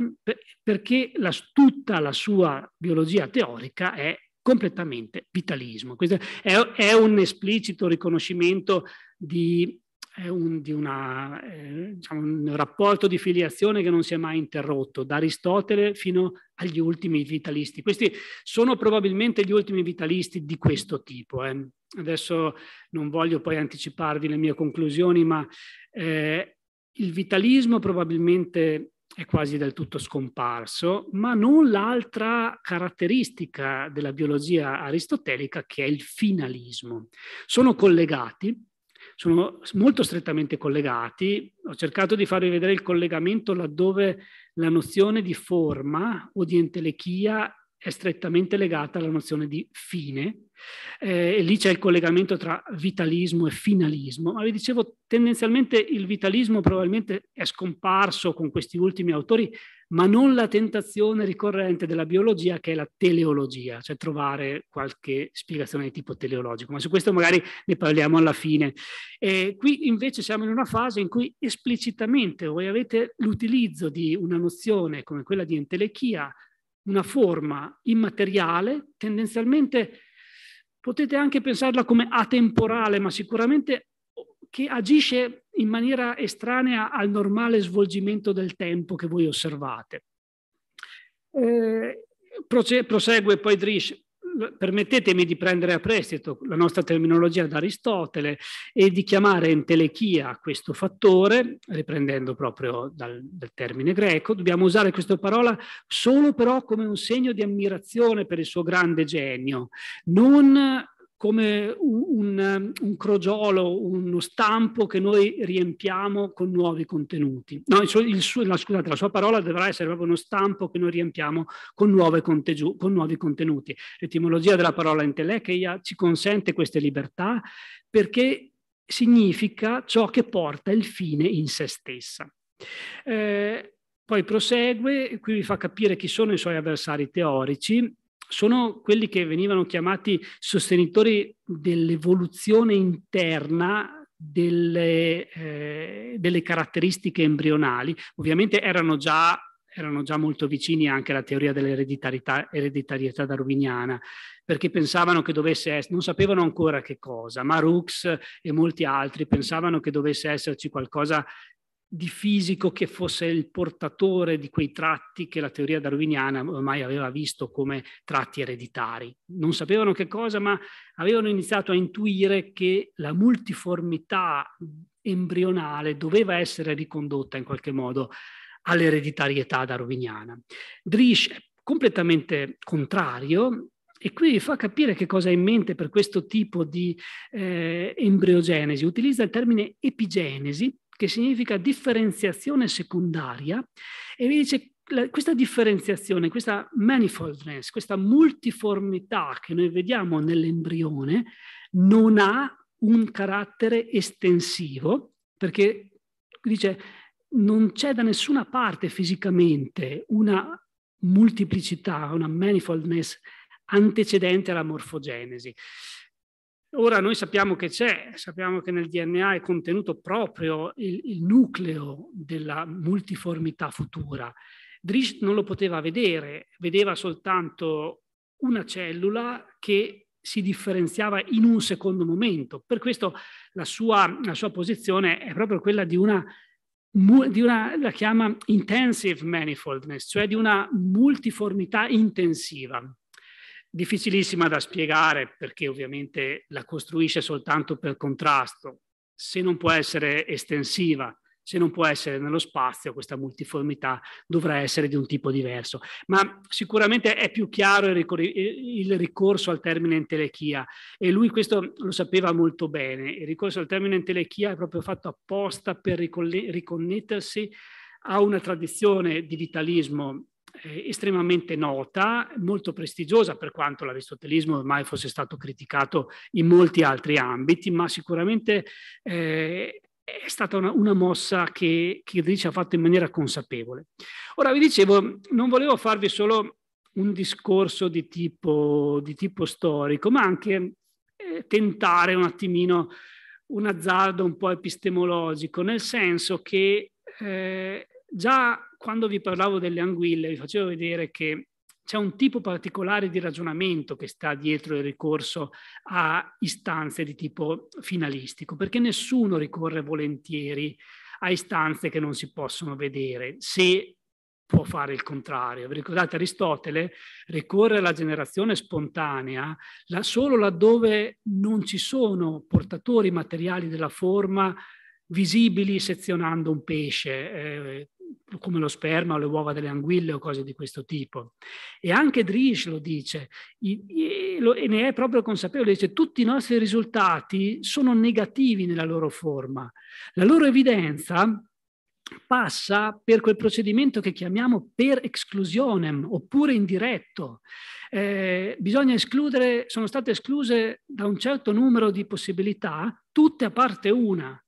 perché la, tutta la sua biologia teorica è completamente vitalismo. Questo è, è un esplicito riconoscimento di un, di una, eh, diciamo, un rapporto di filiazione che non si è mai interrotto, da Aristotele fino agli ultimi vitalisti. Questi sono probabilmente gli ultimi vitalisti di questo tipo. Eh. Adesso non voglio poi anticiparvi le mie conclusioni, ma eh, il vitalismo probabilmente è quasi del tutto scomparso, ma non l'altra caratteristica della biologia aristotelica che è il finalismo. Sono collegati, sono molto strettamente collegati. Ho cercato di farvi vedere il collegamento laddove la nozione di forma o di entelechia è strettamente legata alla nozione di fine, eh, e lì c'è il collegamento tra vitalismo e finalismo. Ma vi dicevo, tendenzialmente il vitalismo probabilmente è scomparso con questi ultimi autori, ma non la tentazione ricorrente della biologia che è la teleologia, cioè trovare qualche spiegazione di tipo teleologico. Ma su questo magari ne parliamo alla fine. Eh, qui invece siamo in una fase in cui esplicitamente voi avete l'utilizzo di una nozione come quella di entelechia, una forma immateriale, tendenzialmente potete anche pensarla come atemporale, ma sicuramente che agisce in maniera estranea al normale svolgimento del tempo che voi osservate. Eh, prosegue poi Drish, permettetemi di prendere a prestito la nostra terminologia da Aristotele e di chiamare entelechia questo fattore, riprendendo proprio dal, dal termine greco, dobbiamo usare questa parola solo però come un segno di ammirazione per il suo grande genio, non come un, un, um, un, crogiolo, uno stampo che noi riempiamo con nuovi contenuti. No, il suo, il suo, la, scusate, la sua parola dovrà essere proprio uno stampo che noi riempiamo con, contegio, con nuovi contenuti. L'etimologia della parola entelecheia ci consente queste libertà perché significa ciò che porta il fine in se stessa. Eh, poi prosegue, qui vi fa capire chi sono i suoi avversari teorici, sono quelli che venivano chiamati sostenitori dell'evoluzione interna delle, eh, delle caratteristiche embrionali. Ovviamente erano già erano già molto vicini anche alla teoria dell'ereditarietà darwiniana, perché pensavano che dovesse essere, non sapevano ancora che cosa, ma Rooks e molti altri pensavano che dovesse esserci qualcosa di fisico che fosse il portatore di quei tratti che la teoria darwiniana ormai aveva visto come tratti ereditari. Non sapevano che cosa, ma avevano iniziato a intuire che la multiformità embrionale doveva essere ricondotta in qualche modo all'ereditarietà darwiniana. Drisch è completamente contrario e qui fa capire che cosa ha in mente per questo tipo di eh, embriogenesi. Utilizza il termine epigenesi, che significa differenziazione secondaria, e mi dice questa differenziazione, questa manifoldness, questa multiformità che noi vediamo nell'embrione non ha un carattere estensivo, perché dice non c'è da nessuna parte fisicamente una moltiplicità, una manifoldness antecedente alla morfogenesi. Ora noi sappiamo che c'è, sappiamo che nel DNA è contenuto proprio il, il nucleo della multiformità futura. Drish non lo poteva vedere, vedeva soltanto una cellula che si differenziava in un secondo momento. Per questo la sua, la sua posizione è proprio quella di una, di una, la chiama intensive manifoldness, cioè di una multiformità intensiva difficilissima da spiegare perché ovviamente la costruisce soltanto per contrasto. Se non può essere estensiva, se non può essere nello spazio, questa multiformità dovrà essere di un tipo diverso. Ma sicuramente è più chiaro il, ricor- il ricorso al termine entelechia e lui questo lo sapeva molto bene. Il ricorso al termine entelechia è proprio fatto apposta per ricolle- riconnettersi a una tradizione di vitalismo eh, estremamente nota, molto prestigiosa per quanto l'aristotelismo ormai fosse stato criticato in molti altri ambiti, ma sicuramente eh, è stata una, una mossa che Kirdic ha fatto in maniera consapevole. Ora vi dicevo, non volevo farvi solo un discorso di tipo, di tipo storico, ma anche eh, tentare un attimino un azzardo un po' epistemologico, nel senso che eh, già quando vi parlavo delle anguille vi facevo vedere che c'è un tipo particolare di ragionamento che sta dietro il ricorso a istanze di tipo finalistico, perché nessuno ricorre volentieri a istanze che non si possono vedere, se può fare il contrario. Vi ricordate Aristotele ricorre alla generazione spontanea solo laddove non ci sono portatori materiali della forma visibili sezionando un pesce, eh, come lo sperma o le uova delle anguille o cose di questo tipo. E anche Drish lo dice, e ne è proprio consapevole, dice tutti i nostri risultati sono negativi nella loro forma. La loro evidenza passa per quel procedimento che chiamiamo per exclusionem oppure indiretto. Eh, bisogna escludere, sono state escluse da un certo numero di possibilità, tutte a parte una,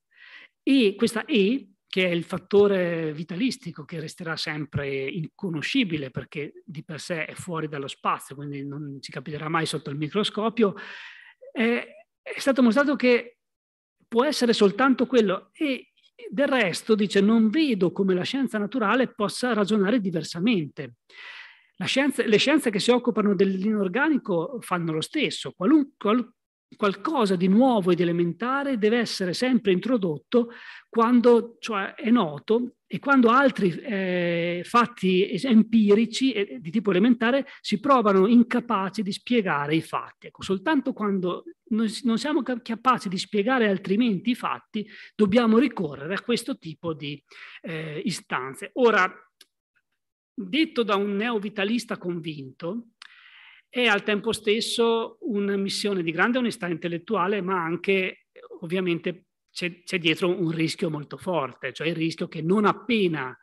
e questa E, che è il fattore vitalistico che resterà sempre inconoscibile perché di per sé è fuori dallo spazio, quindi non ci capirà mai sotto il microscopio, è, è stato mostrato che può essere soltanto quello e del resto dice non vedo come la scienza naturale possa ragionare diversamente. Scienza, le scienze che si occupano dell'inorganico fanno lo stesso, qualunque, qualcosa di nuovo ed elementare deve essere sempre introdotto quando cioè, è noto e quando altri eh, fatti empirici eh, di tipo elementare si provano incapaci di spiegare i fatti. Ecco, soltanto quando non, non siamo capaci di spiegare altrimenti i fatti, dobbiamo ricorrere a questo tipo di eh, istanze. Ora, detto da un neovitalista convinto, è al tempo stesso una missione di grande onestà intellettuale, ma anche ovviamente c'è, c'è dietro un rischio molto forte, cioè il rischio che non appena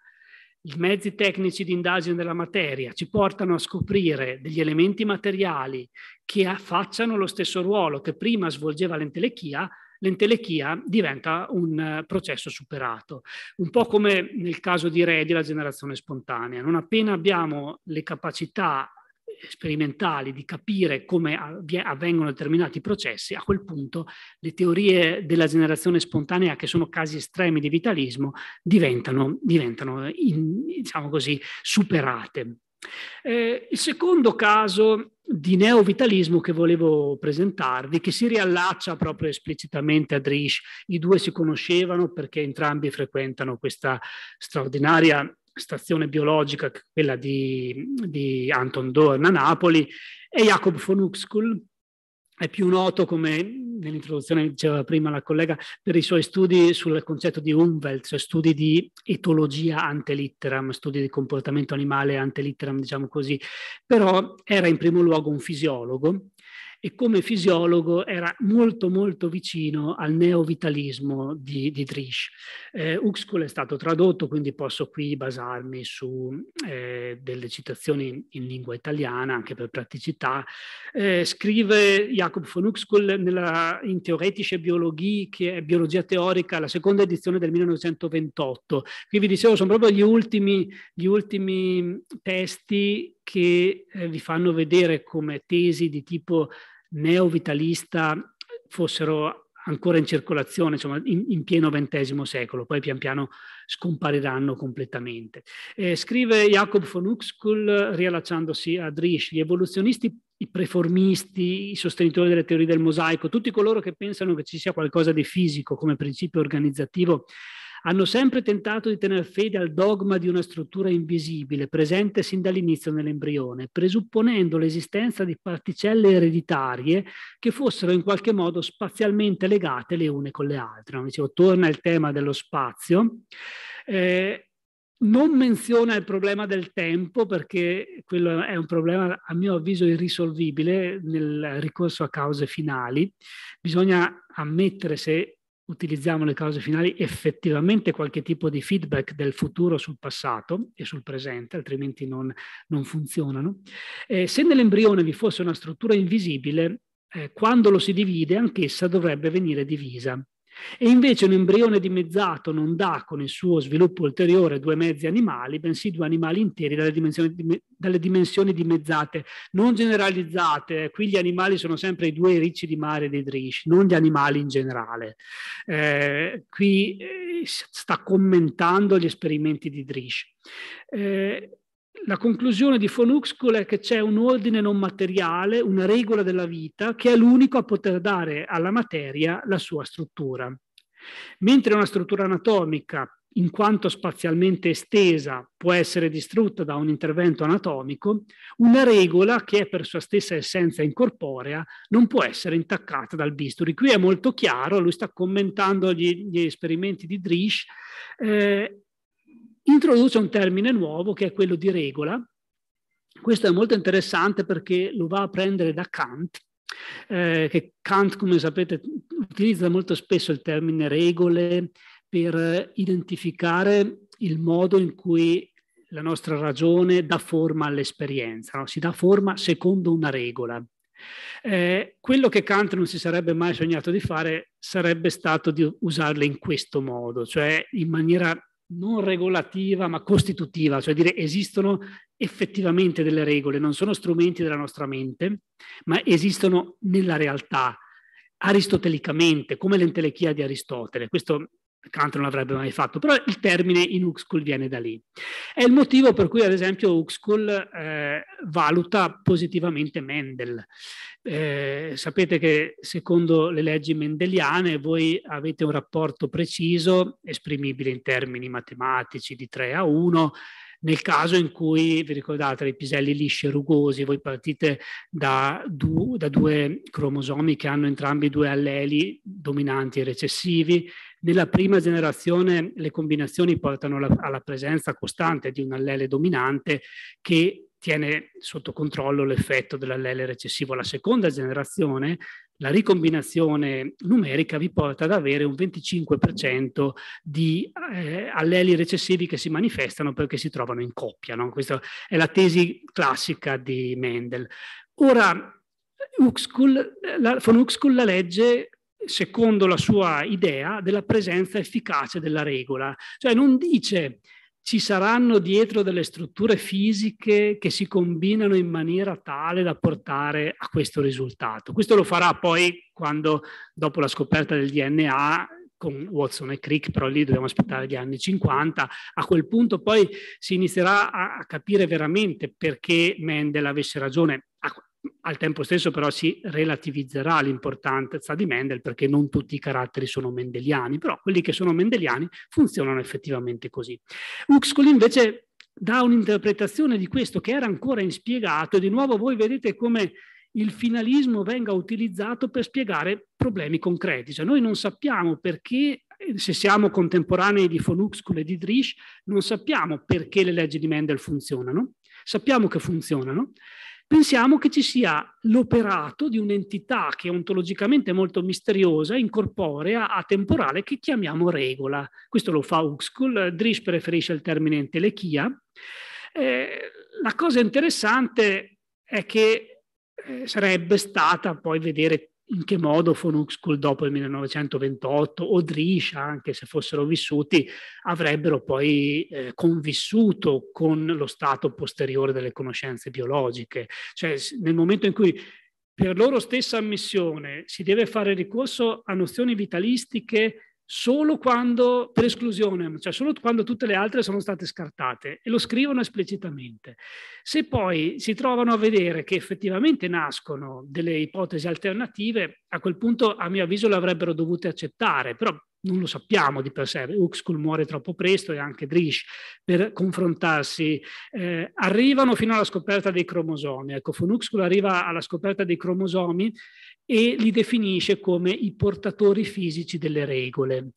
i mezzi tecnici di indagine della materia ci portano a scoprire degli elementi materiali che affacciano lo stesso ruolo che prima svolgeva l'entelechia, l'entelechia diventa un eh, processo superato, un po' come nel caso di Re la generazione spontanea. Non appena abbiamo le capacità sperimentali, di capire come avvengono determinati processi, a quel punto le teorie della generazione spontanea, che sono casi estremi di vitalismo, diventano, diventano in, diciamo così, superate. Eh, il secondo caso di neovitalismo che volevo presentarvi, che si riallaccia proprio esplicitamente a Drish. I due si conoscevano perché entrambi frequentano questa straordinaria stazione biologica, quella di, di Anton Dorn a Napoli, e Jacob von Uxkull, è più noto come nell'introduzione diceva prima la collega per i suoi studi sul concetto di Umwelt, cioè studi di etologia antelitteram, studi di comportamento animale antelitteram, diciamo così, però era in primo luogo un fisiologo e come fisiologo era molto molto vicino al neovitalismo di, di Drish. Eh, Uxkull è stato tradotto, quindi posso qui basarmi su eh, delle citazioni in, in, lingua italiana, anche per praticità. Eh, scrive Jacob von Uxkull nella, in Theoretische Biologie, che è biologia teorica, la seconda edizione del 1928. Qui vi dicevo, sono proprio gli ultimi, gli ultimi testi che eh, vi fanno vedere come tesi di tipo neovitalista fossero ancora in circolazione, insomma, in, in, pieno XX secolo, poi pian piano scompariranno completamente. Eh, scrive Jacob von Uxkull, riallacciandosi a Drisch, gli evoluzionisti, i preformisti, i sostenitori delle teorie del mosaico, tutti coloro che pensano che ci sia qualcosa di fisico come principio organizzativo hanno sempre tentato di tenere fede al dogma di una struttura invisibile, presente sin dall'inizio nell'embrione, presupponendo l'esistenza di particelle ereditarie che fossero in qualche modo spazialmente legate le une con le altre. No? Dicevo, torna il tema dello spazio. Eh, non menziona il problema del tempo perché quello è un problema a mio avviso irrisolvibile nel ricorso a cause finali. Bisogna ammettere se utilizziamo le cause finali effettivamente qualche tipo di feedback del futuro sul passato e sul presente, altrimenti non, non funzionano. Eh, se nell'embrione vi fosse una struttura invisibile, eh, quando lo si divide anch'essa dovrebbe venire divisa. E invece un embrione dimezzato non dà con il suo sviluppo ulteriore due mezzi animali, bensì due animali interi dalle dimensioni, dalle dimensioni dimezzate, non generalizzate. Qui gli animali sono sempre i due ricci di mare e dei drish, non gli animali in generale. Eh, qui eh, sta commentando gli esperimenti di drish. Eh, la conclusione di von Uxkull è che c'è un ordine non materiale, una regola della vita, che è l'unico a poter dare alla materia la sua struttura. Mentre una struttura anatomica, in quanto spazialmente estesa, può essere distrutta da un intervento anatomico, una regola che è per sua stessa essenza incorporea non può essere intaccata dal bisturi. Qui è molto chiaro, lui sta commentando gli, gli esperimenti di Drish, eh, introduce un termine nuovo che è quello di regola. Questo è molto interessante perché lo va a prendere da Kant, eh, che Kant, come sapete, utilizza molto spesso il termine regole per identificare il modo in cui la nostra ragione dà forma all'esperienza, no? si dà forma secondo una regola. Eh, quello che Kant non si sarebbe mai sognato di fare sarebbe stato di usarle in questo modo, cioè in maniera non regolativa ma costitutiva, cioè dire esistono effettivamente delle regole, non sono strumenti della nostra mente, ma esistono nella realtà, aristotelicamente, come l'entelechia di Aristotele. Questo Kant non l'avrebbe mai fatto, però il termine in Uxkull viene da lì. È il motivo per cui, ad esempio, Uxkull eh, valuta positivamente Mendel. Eh, sapete che secondo le leggi mendeliane voi avete un rapporto preciso, esprimibile in termini matematici di 3 a 1, nel caso in cui, vi ricordate, i piselli lisci e rugosi, voi partite da, du, da due cromosomi che hanno entrambi due alleli dominanti e recessivi, nella prima generazione le combinazioni portano alla, alla, presenza costante di un allele dominante che tiene sotto controllo l'effetto dell'allele recessivo. La seconda generazione, la ricombinazione numerica vi porta ad avere un 25% di eh, alleli recessivi che si manifestano perché si trovano in coppia. No? Questa è la tesi classica di Mendel. Ora, Uxkull, la, von Uxkull la legge secondo la sua idea della presenza efficace della regola, cioè non dice ci saranno dietro delle strutture fisiche che si combinano in maniera tale da portare a questo risultato. Questo lo farà poi quando, dopo la scoperta del DNA, con Watson e Crick, però lì dobbiamo aspettare gli anni 50. A quel punto poi si inizierà a, capire veramente perché Mendel avesse ragione. Ecco, al tempo stesso però si relativizzerà l'importanza di Mendel perché non tutti i caratteri sono mendeliani, però quelli che sono mendeliani funzionano effettivamente così. Uxcol invece dà un'interpretazione di questo che era ancora inspiegato e di nuovo voi vedete come il finalismo venga utilizzato per spiegare problemi concreti. Cioè noi non sappiamo perché, se siamo contemporanei di von Uxkull e di Drisch, non sappiamo perché le leggi di Mendel funzionano, sappiamo che funzionano, pensiamo che ci sia l'operato di un'entità che è ontologicamente molto misteriosa, incorporea, atemporale, che chiamiamo regola. Questo lo fa Uxkull, Drish preferisce il termine entelechia. Eh, la cosa interessante è che eh, sarebbe stata poi vedere in che modo Phonuk School dopo il 1928 o Drisha, anche se fossero vissuti, avrebbero poi eh, convissuto con lo stato posteriore delle conoscenze biologiche. Cioè nel momento in cui per loro stessa ammissione si deve fare ricorso a nozioni vitalistiche solo quando, per esclusione, cioè solo quando tutte le altre sono state scartate e lo scrivono esplicitamente. Se poi si trovano a vedere che effettivamente nascono delle ipotesi alternative, a quel punto a mio avviso le avrebbero dovute accettare, però non lo sappiamo di per sé, Uxkull muore troppo presto e anche Drish per confrontarsi. Eh, arrivano fino alla scoperta dei cromosomi, ecco, von Uxkull arriva alla scoperta dei cromosomi e li definisce come i portatori fisici delle regole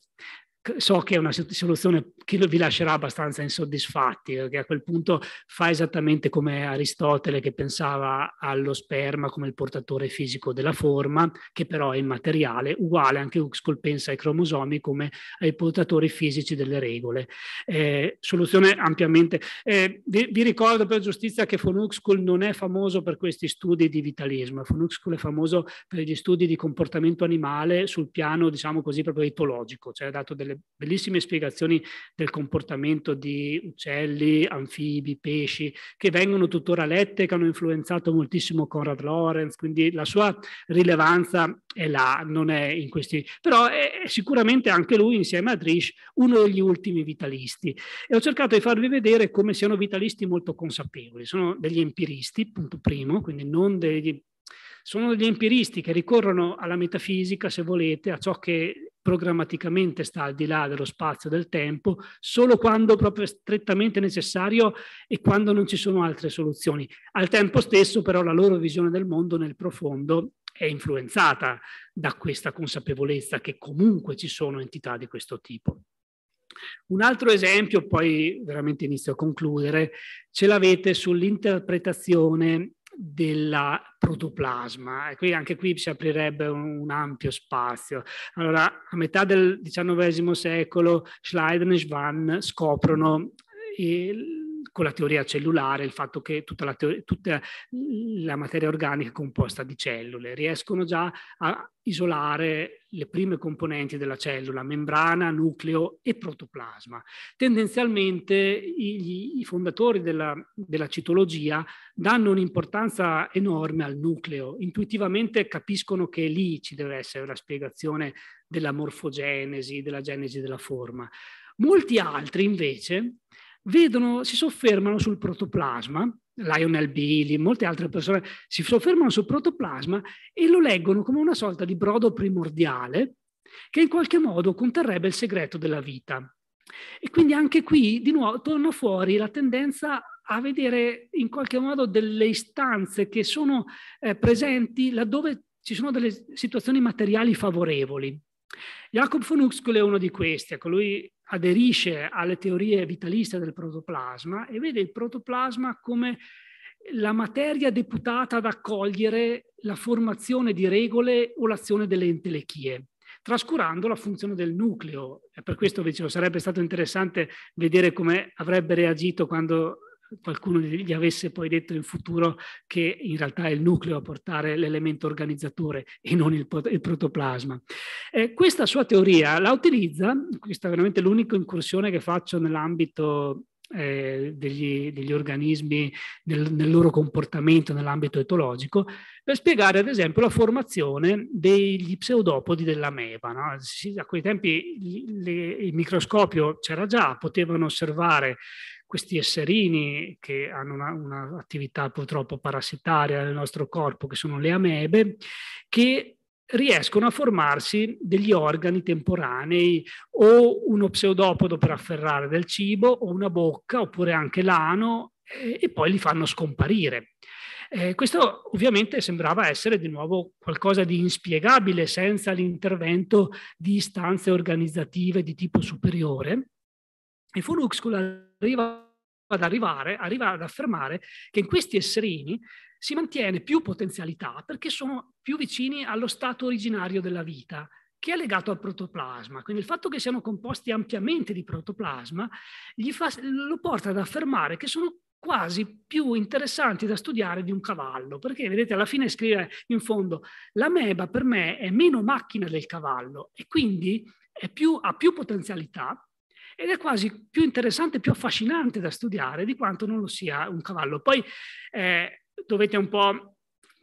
so che è una soluzione che vi lascerà abbastanza insoddisfatti, perché a quel punto fa esattamente come Aristotele che pensava allo sperma come il portatore fisico della forma, che però è immateriale, uguale anche Huxcol pensa ai cromosomi come ai portatori fisici delle regole. Eh, soluzione ampiamente... Eh, vi, vi, ricordo per giustizia che von Huxcol non è famoso per questi studi di vitalismo, von Huxcol è famoso per gli studi di comportamento animale sul piano, diciamo così, proprio etologico, cioè ha dato delle delle bellissime spiegazioni del comportamento di uccelli, anfibi, pesci, che vengono tuttora lette, che hanno influenzato moltissimo Conrad Lorenz, quindi la sua rilevanza è là, non è in questi... però è sicuramente anche lui, insieme a Drish, uno degli ultimi vitalisti. E ho cercato di farvi vedere come siano vitalisti molto consapevoli, sono degli empiristi, punto primo, quindi non degli sono degli empiristi che ricorrono alla metafisica, se volete, a ciò che programmaticamente sta al di là dello spazio e del tempo, solo quando proprio strettamente necessario e quando non ci sono altre soluzioni. Al tempo stesso, però, la loro visione del mondo nel profondo è influenzata da questa consapevolezza che comunque ci sono entità di questo tipo. Un altro esempio, poi veramente inizio a concludere, ce l'avete sull'interpretazione della protoplasma e qui anche qui si aprirebbe un, un ampio spazio. Allora, a metà del XIX secolo Schleiden e Schwann scoprono eh, il, con la teoria cellulare, il fatto che tutta la, teoria, tutta la materia organica è composta di cellule, riescono già a isolare le prime componenti della cellula, membrana, nucleo e protoplasma. Tendenzialmente i, i fondatori della, della, citologia danno un'importanza enorme al nucleo, intuitivamente capiscono che lì ci deve essere la spiegazione della morfogenesi, della genesi della forma. Molti altri invece vedono, si soffermano sul protoplasma, Lionel Billy, molte altre persone si soffermano sul protoplasma e lo leggono come una sorta di brodo primordiale che in qualche modo conterrebbe il segreto della vita. E quindi anche qui di nuovo torna fuori la tendenza a vedere in qualche modo delle istanze che sono eh, presenti laddove ci sono delle situazioni materiali favorevoli. Jacob von Uxkull è uno di questi, ecco, lui aderisce alle teorie vitaliste del protoplasma e vede il protoplasma come la materia deputata ad accogliere la formazione di regole o l'azione delle entelechie trascurando la funzione del nucleo. E per questo invece, sarebbe stato interessante vedere come avrebbe reagito quando qualcuno gli avesse poi detto in futuro che in realtà è il nucleo a portare l'elemento organizzatore e non il, il protoplasma. Eh, questa sua teoria la utilizza, questa è veramente l'unica incursione che faccio nell'ambito eh, degli, degli, organismi nel, nel loro comportamento nell'ambito etologico per spiegare ad esempio la formazione degli pseudopodi della meva. No? a quei tempi le, il microscopio c'era già, potevano osservare questi esserini che hanno un'attività purtroppo parassitaria nel nostro corpo, che sono le amebe, che riescono a formarsi degli organi temporanei o uno pseudopodo per afferrare del cibo o una bocca oppure anche l'ano eh, e poi li fanno scomparire. Eh, questo ovviamente sembrava essere di nuovo qualcosa di inspiegabile senza l'intervento di istanze organizzative di tipo superiore, e Foruscula arriva ad arrivare, arriva ad affermare che in questi esserini si mantiene più potenzialità perché sono più vicini allo stato originario della vita, che è legato al protoplasma. Quindi il fatto che siano composti ampiamente di protoplasma fa, lo porta ad affermare che sono quasi più interessanti da studiare di un cavallo, perché vedete alla fine scrive in fondo la meba per me è meno macchina del cavallo e quindi più, ha più potenzialità ed è quasi più interessante, più affascinante da studiare di quanto non lo sia un cavallo. Poi eh, dovete un po',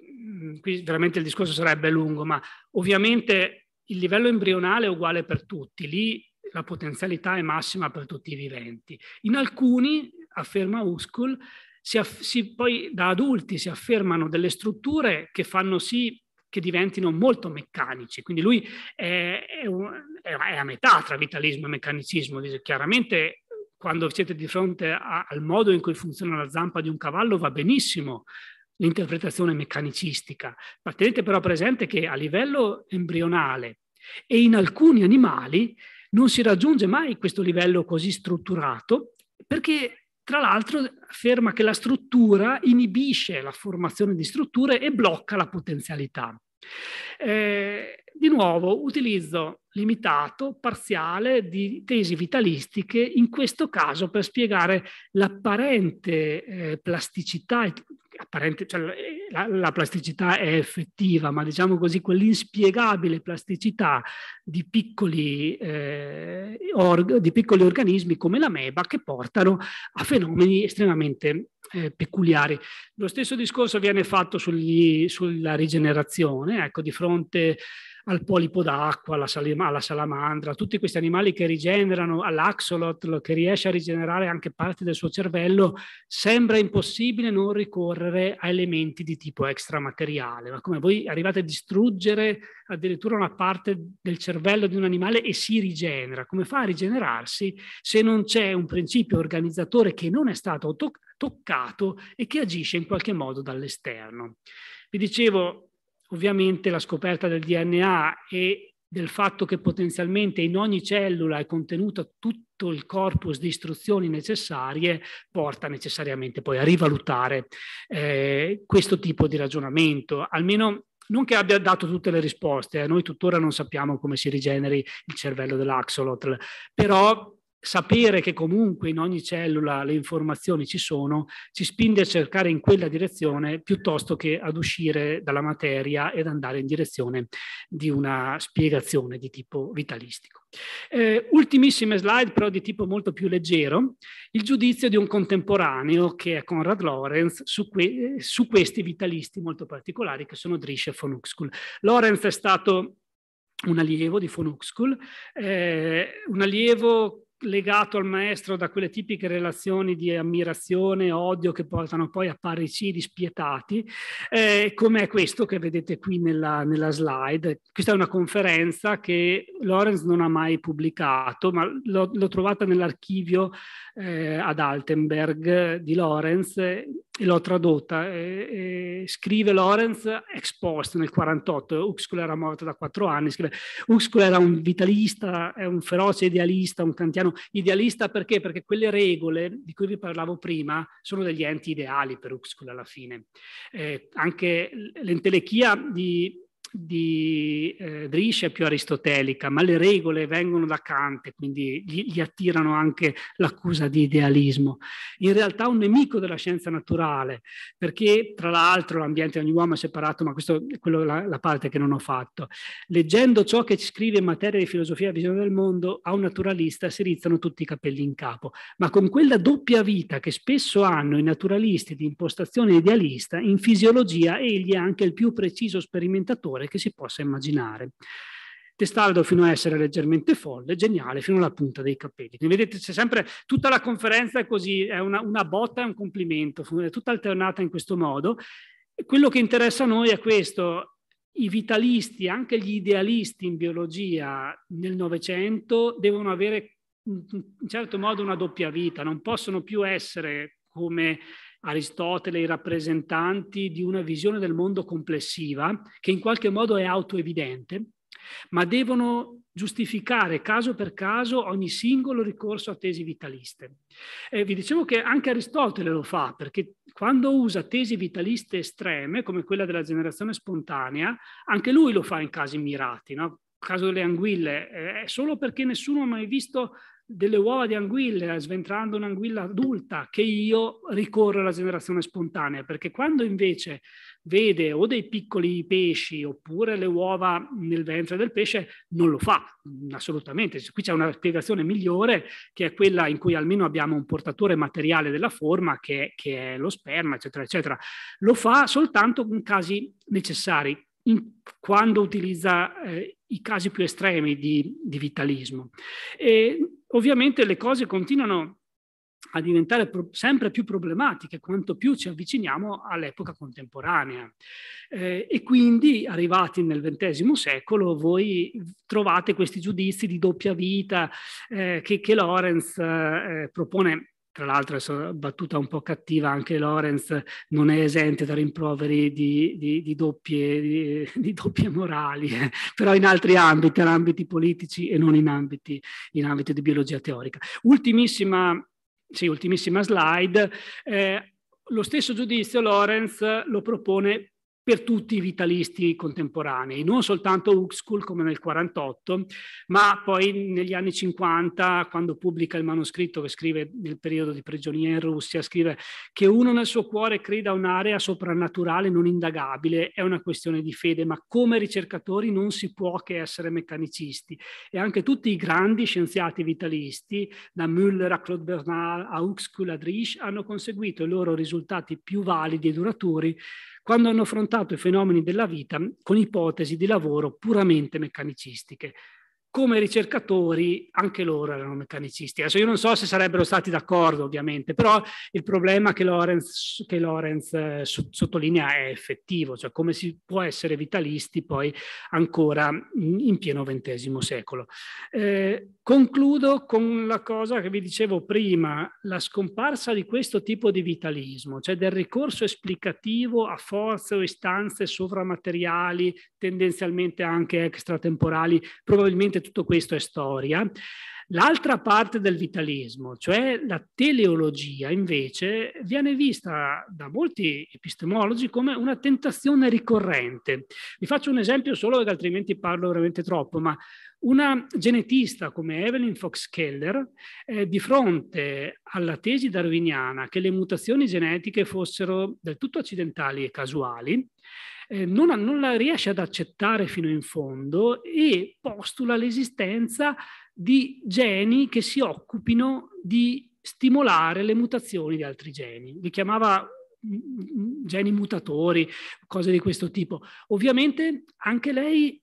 mm, qui veramente il discorso sarebbe lungo, ma ovviamente il livello embrionale è uguale per tutti, lì la potenzialità è massima per tutti i viventi. In alcuni, afferma Uskul, si, si, poi da adulti si affermano delle strutture che fanno sì che diventino molto meccanici. Quindi lui è, è, un, è a metà tra vitalismo e meccanicismo. Dice, chiaramente quando siete di fronte a, al modo in cui funziona la zampa di un cavallo va benissimo l'interpretazione meccanicistica, ma tenete però presente che a livello embrionale e in alcuni animali non si raggiunge mai questo livello così strutturato perché tra l'altro afferma che la struttura inibisce la formazione di strutture e blocca la potenzialità. Eh, di nuovo, utilizzo limitato, parziale di tesi vitalistiche, in questo caso per spiegare l'apparente eh, plasticità, apparente, cioè, eh, la, la, plasticità è effettiva, ma diciamo così quell'inspiegabile plasticità di piccoli, eh, org, di piccoli organismi come la meba che portano a fenomeni estremamente eh, peculiari. Lo stesso discorso viene fatto sugli, sulla rigenerazione, ecco, di fronte al polipo d'acqua, alla, salim- alla salamandra, tutti questi animali che rigenerano, all'axolot che riesce a rigenerare anche parte del suo cervello, sembra impossibile non ricorrere a elementi di tipo extramateriale. Ma come voi arrivate a distruggere addirittura una parte del cervello di un animale e si rigenera? Come fa a rigenerarsi se non c'è un principio organizzatore che non è stato to- toccato e che agisce in qualche modo dall'esterno? Vi dicevo, ovviamente la scoperta del DNA e del fatto che potenzialmente in ogni cellula è contenuto tutto il corpus di istruzioni necessarie, porta necessariamente poi a rivalutare eh, questo tipo di ragionamento, almeno non che abbia dato tutte le risposte, eh, noi tuttora non sappiamo come si rigeneri il cervello dell'axolotl, però sapere che comunque in ogni cellula le informazioni ci sono ci spinge a cercare in quella direzione piuttosto che ad uscire dalla materia ed andare in direzione di una spiegazione di tipo vitalistico. Eh, ultimissime slide però di tipo molto più leggero, il giudizio di un contemporaneo che è Conrad Lorenz su, que eh, su questi vitalisti molto particolari che sono Drisch e von Uxkull. Lorenz è stato un allievo di von Uxkull, eh, un allievo legato al maestro da quelle tipiche relazioni di ammirazione, odio che portano poi a parricidi spietati, eh, come è questo che vedete qui nella, nella, slide. Questa è una conferenza che Lorenz non ha mai pubblicato, ma l'ho, l'ho trovata nell'archivio eh, ad Altenberg di Lorenz e l'ho tradotta. scrive Lorenz ex post nel 48, Uxkull era morto da quattro anni, scrive Uxkula era un vitalista, è un feroce idealista, un kantiano diventano idealista perché? Perché quelle regole di cui vi parlavo prima sono degli enti ideali per Uxkull alla fine. Eh, anche l'entelechia di di eh, Griscia più aristotelica, ma le regole vengono da Kant, quindi gli, gli, attirano anche l'accusa di idealismo. In realtà un nemico della scienza naturale, perché tra l'altro l'ambiente di ogni uomo è separato, ma questa è quello, la, la, parte che non ho fatto. Leggendo ciò che scrive in materia di filosofia e visione del mondo, a un naturalista si rizzano tutti i capelli in capo, ma con quella doppia vita che spesso hanno i naturalisti di impostazione idealista, in fisiologia egli è anche il più preciso sperimentatore migliore che si possa immaginare. Testaldo fino a essere leggermente folle, geniale fino alla punta dei capelli. Quindi vedete, c'è sempre tutta la conferenza è così, è una, una botta e un complimento, è tutta alternata in questo modo. E quello che interessa a noi è questo, i vitalisti, anche gli idealisti in biologia nel Novecento devono avere in certo modo una doppia vita, non possono più essere come Aristotele i rappresentanti di una visione del mondo complessiva che in qualche modo è autoevidente, ma devono giustificare caso per caso ogni singolo ricorso a tesi vitaliste. Eh, vi dicevo che anche Aristotele lo fa, perché quando usa tesi vitaliste estreme, come quella della generazione spontanea, anche lui lo fa in casi mirati, no? caso delle anguille, è eh, solo perché nessuno ha mai visto delle uova di anguille, sventrando un'anguilla adulta, che io ricorro alla generazione spontanea, perché quando invece vede o dei piccoli pesci oppure le uova nel ventre del pesce, non lo fa mm, assolutamente. Qui c'è una spiegazione migliore che è quella in cui almeno abbiamo un portatore materiale della forma che è, che è lo sperma, eccetera, eccetera. Lo fa soltanto in casi necessari, in, quando utilizza eh, i casi più estremi di, di vitalismo. E, ovviamente le cose continuano a diventare sempre più problematiche quanto più ci avviciniamo all'epoca contemporanea. Eh, e quindi, arrivati nel XX secolo, voi trovate questi giudizi di doppia vita eh, che, che Lorenz eh, propone tra l'altro adesso battuta un po' cattiva, anche Lorenz non è esente da rimproveri di, di, di, doppie, di [LAUGHS] doppie, morali, eh, però in altri ambiti, in ambiti politici e non in ambiti, in ambiti di biologia teorica. Ultimissima, sì, ultimissima slide, eh, lo stesso giudizio Lorenz lo propone per tutti i vitalisti contemporanei, non soltanto Uxkull come nel 48, ma poi negli anni 50, quando pubblica il manoscritto che scrive nel periodo di prigionia in Russia, scrive che uno nel suo cuore creda a un'area soprannaturale non indagabile, è una questione di fede, ma come ricercatori non si può che essere meccanicisti. E anche tutti i grandi scienziati vitalisti, da Müller a Claude Bernard a Uxkull a Drisch, hanno conseguito i loro risultati più validi e duraturi quando hanno affrontato i fenomeni della vita con ipotesi di lavoro puramente meccanicistiche, come ricercatori anche loro erano meccanicisti. Adesso io non so se sarebbero stati d'accordo ovviamente, però il problema che Lorenz, che Lorenz eh, sottolinea è effettivo, cioè come si può essere vitalisti poi ancora in, in pieno XX secolo. Eh, concludo con la cosa che vi dicevo prima, la scomparsa di questo tipo di vitalismo, cioè del ricorso esplicativo a forze o istanze sovramateriali, tendenzialmente anche extratemporali, probabilmente ovviamente tutto questo è storia. L'altra parte del vitalismo, cioè la teleologia, invece, viene vista da molti epistemologi come una tentazione ricorrente. Vi faccio un esempio solo perché altrimenti parlo veramente troppo, ma una genetista come Evelyn Fox Keller, eh, di fronte alla tesi darwiniana che le mutazioni genetiche fossero del tutto accidentali e casuali, eh, non, non la riesce ad accettare fino in fondo e postula l'esistenza di geni che si occupino di stimolare le mutazioni di altri geni. Li chiamava mm, mm, geni mutatori, cose di questo tipo. Ovviamente anche lei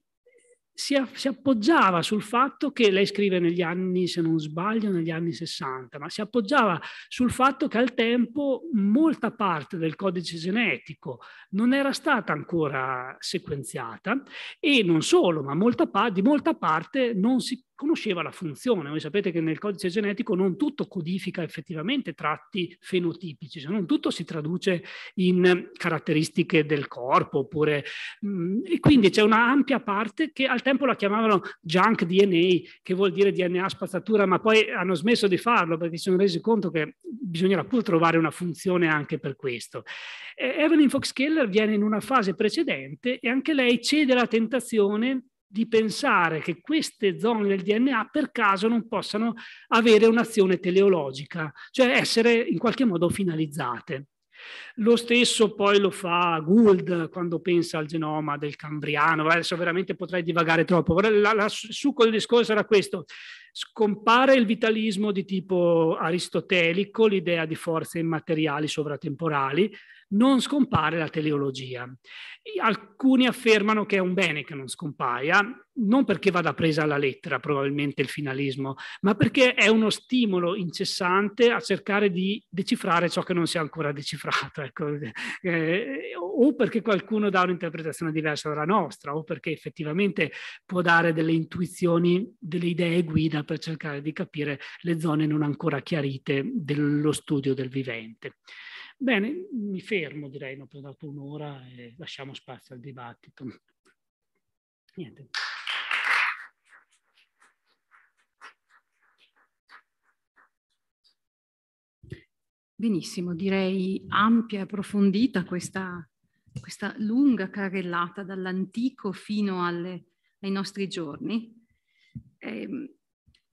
si, appoggiava sul fatto che lei scrive negli anni, se non sbaglio, negli anni 60, ma si appoggiava sul fatto che al tempo molta parte del codice genetico non era stata ancora sequenziata e non solo, ma molta, di molta parte non si conosceva la funzione. Voi sapete che nel codice genetico non tutto codifica effettivamente tratti fenotipici, cioè non tutto si traduce in caratteristiche del corpo, oppure, mh, mm, e quindi c'è una ampia parte che al tempo la chiamavano junk DNA, che vuol dire DNA spazzatura, ma poi hanno smesso di farlo perché si sono resi conto che bisognerà pur trovare una funzione anche per questo. Evelyn Fox Keller viene in una fase precedente e anche lei cede alla tentazione di pensare che queste zone del DNA per caso non possano avere un'azione teleologica, cioè essere in qualche modo finalizzate. Lo stesso poi lo fa Gould quando pensa al genoma del Cambriano. Adesso veramente potrei divagare troppo. La, la, il succo discorso era questo. Scompare il vitalismo di tipo aristotelico, l'idea di forze immateriali sovratemporali, non scompare la teleologia. Alcuni affermano che è un bene che non scompaia, non perché vada presa alla lettera probabilmente il finalismo, ma perché è uno stimolo incessante a cercare di decifrare ciò che non si è ancora decifrato, ecco. eh, o perché qualcuno dà un'interpretazione diversa dalla nostra, o perché effettivamente può dare delle intuizioni, delle idee guida per cercare di capire le zone non ancora chiarite dello studio del vivente. Bene, mi fermo direi, ne ho preso un'ora e lasciamo spazio al dibattito. Niente. Benissimo, direi ampia e approfondita questa, questa lunga carrellata dall'antico fino alle, ai nostri giorni. Eh,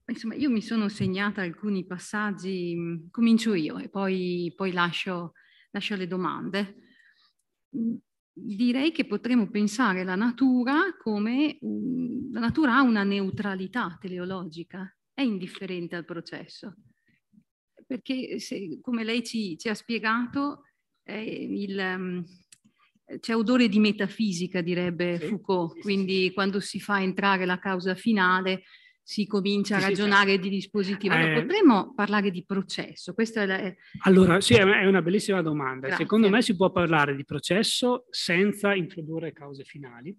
Insomma, io mi sono segnata alcuni passaggi, mm, comincio io e poi, poi lascio, lascio le domande. Mm, direi che potremmo pensare la natura come la natura ha una neutralità teleologica, è indifferente al processo. Perché, se, come lei ci, ci ha spiegato, eh, il, mm, c'è odore di metafisica, direbbe sì, Foucault, sì, quindi sì. quando si fa entrare la causa finale si comincia a ragionare di dispositivo. Allora, eh, potremmo parlare di processo? Questa la... Allora, sì, è una bellissima domanda. Grazie. Secondo me si può parlare di processo senza introdurre cause finali.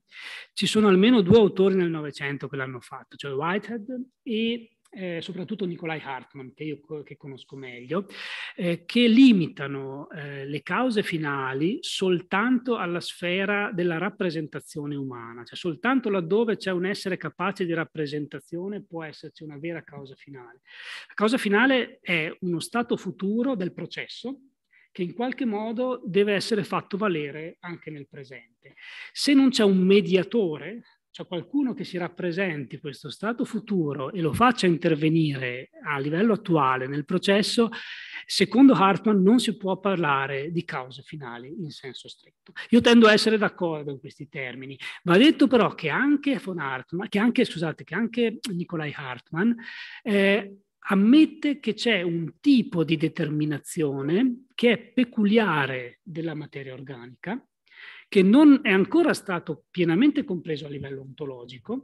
Ci sono almeno due autori nel Novecento che l'hanno fatto, cioè Whitehead e eh, soprattutto Nikolai Hartmann, che io che conosco meglio, eh, che limitano eh, le cause finali soltanto alla sfera della rappresentazione umana, cioè soltanto laddove c'è un essere capace di rappresentazione può esserci una vera causa finale. La causa finale è uno stato futuro del processo, che in qualche modo deve essere fatto valere anche nel presente. Se non c'è un mediatore cioè qualcuno che si rappresenti questo stato futuro e lo faccia intervenire a livello attuale nel processo, secondo Hartmann non si può parlare di cause finali in senso stretto. Io tendo a essere d'accordo in questi termini, va detto però che anche von Hartmann, che anche, scusate, che anche Nicolai Hartmann eh, ammette che c'è un tipo di determinazione che è peculiare della materia organica, che non è ancora stato pienamente compreso a livello ontologico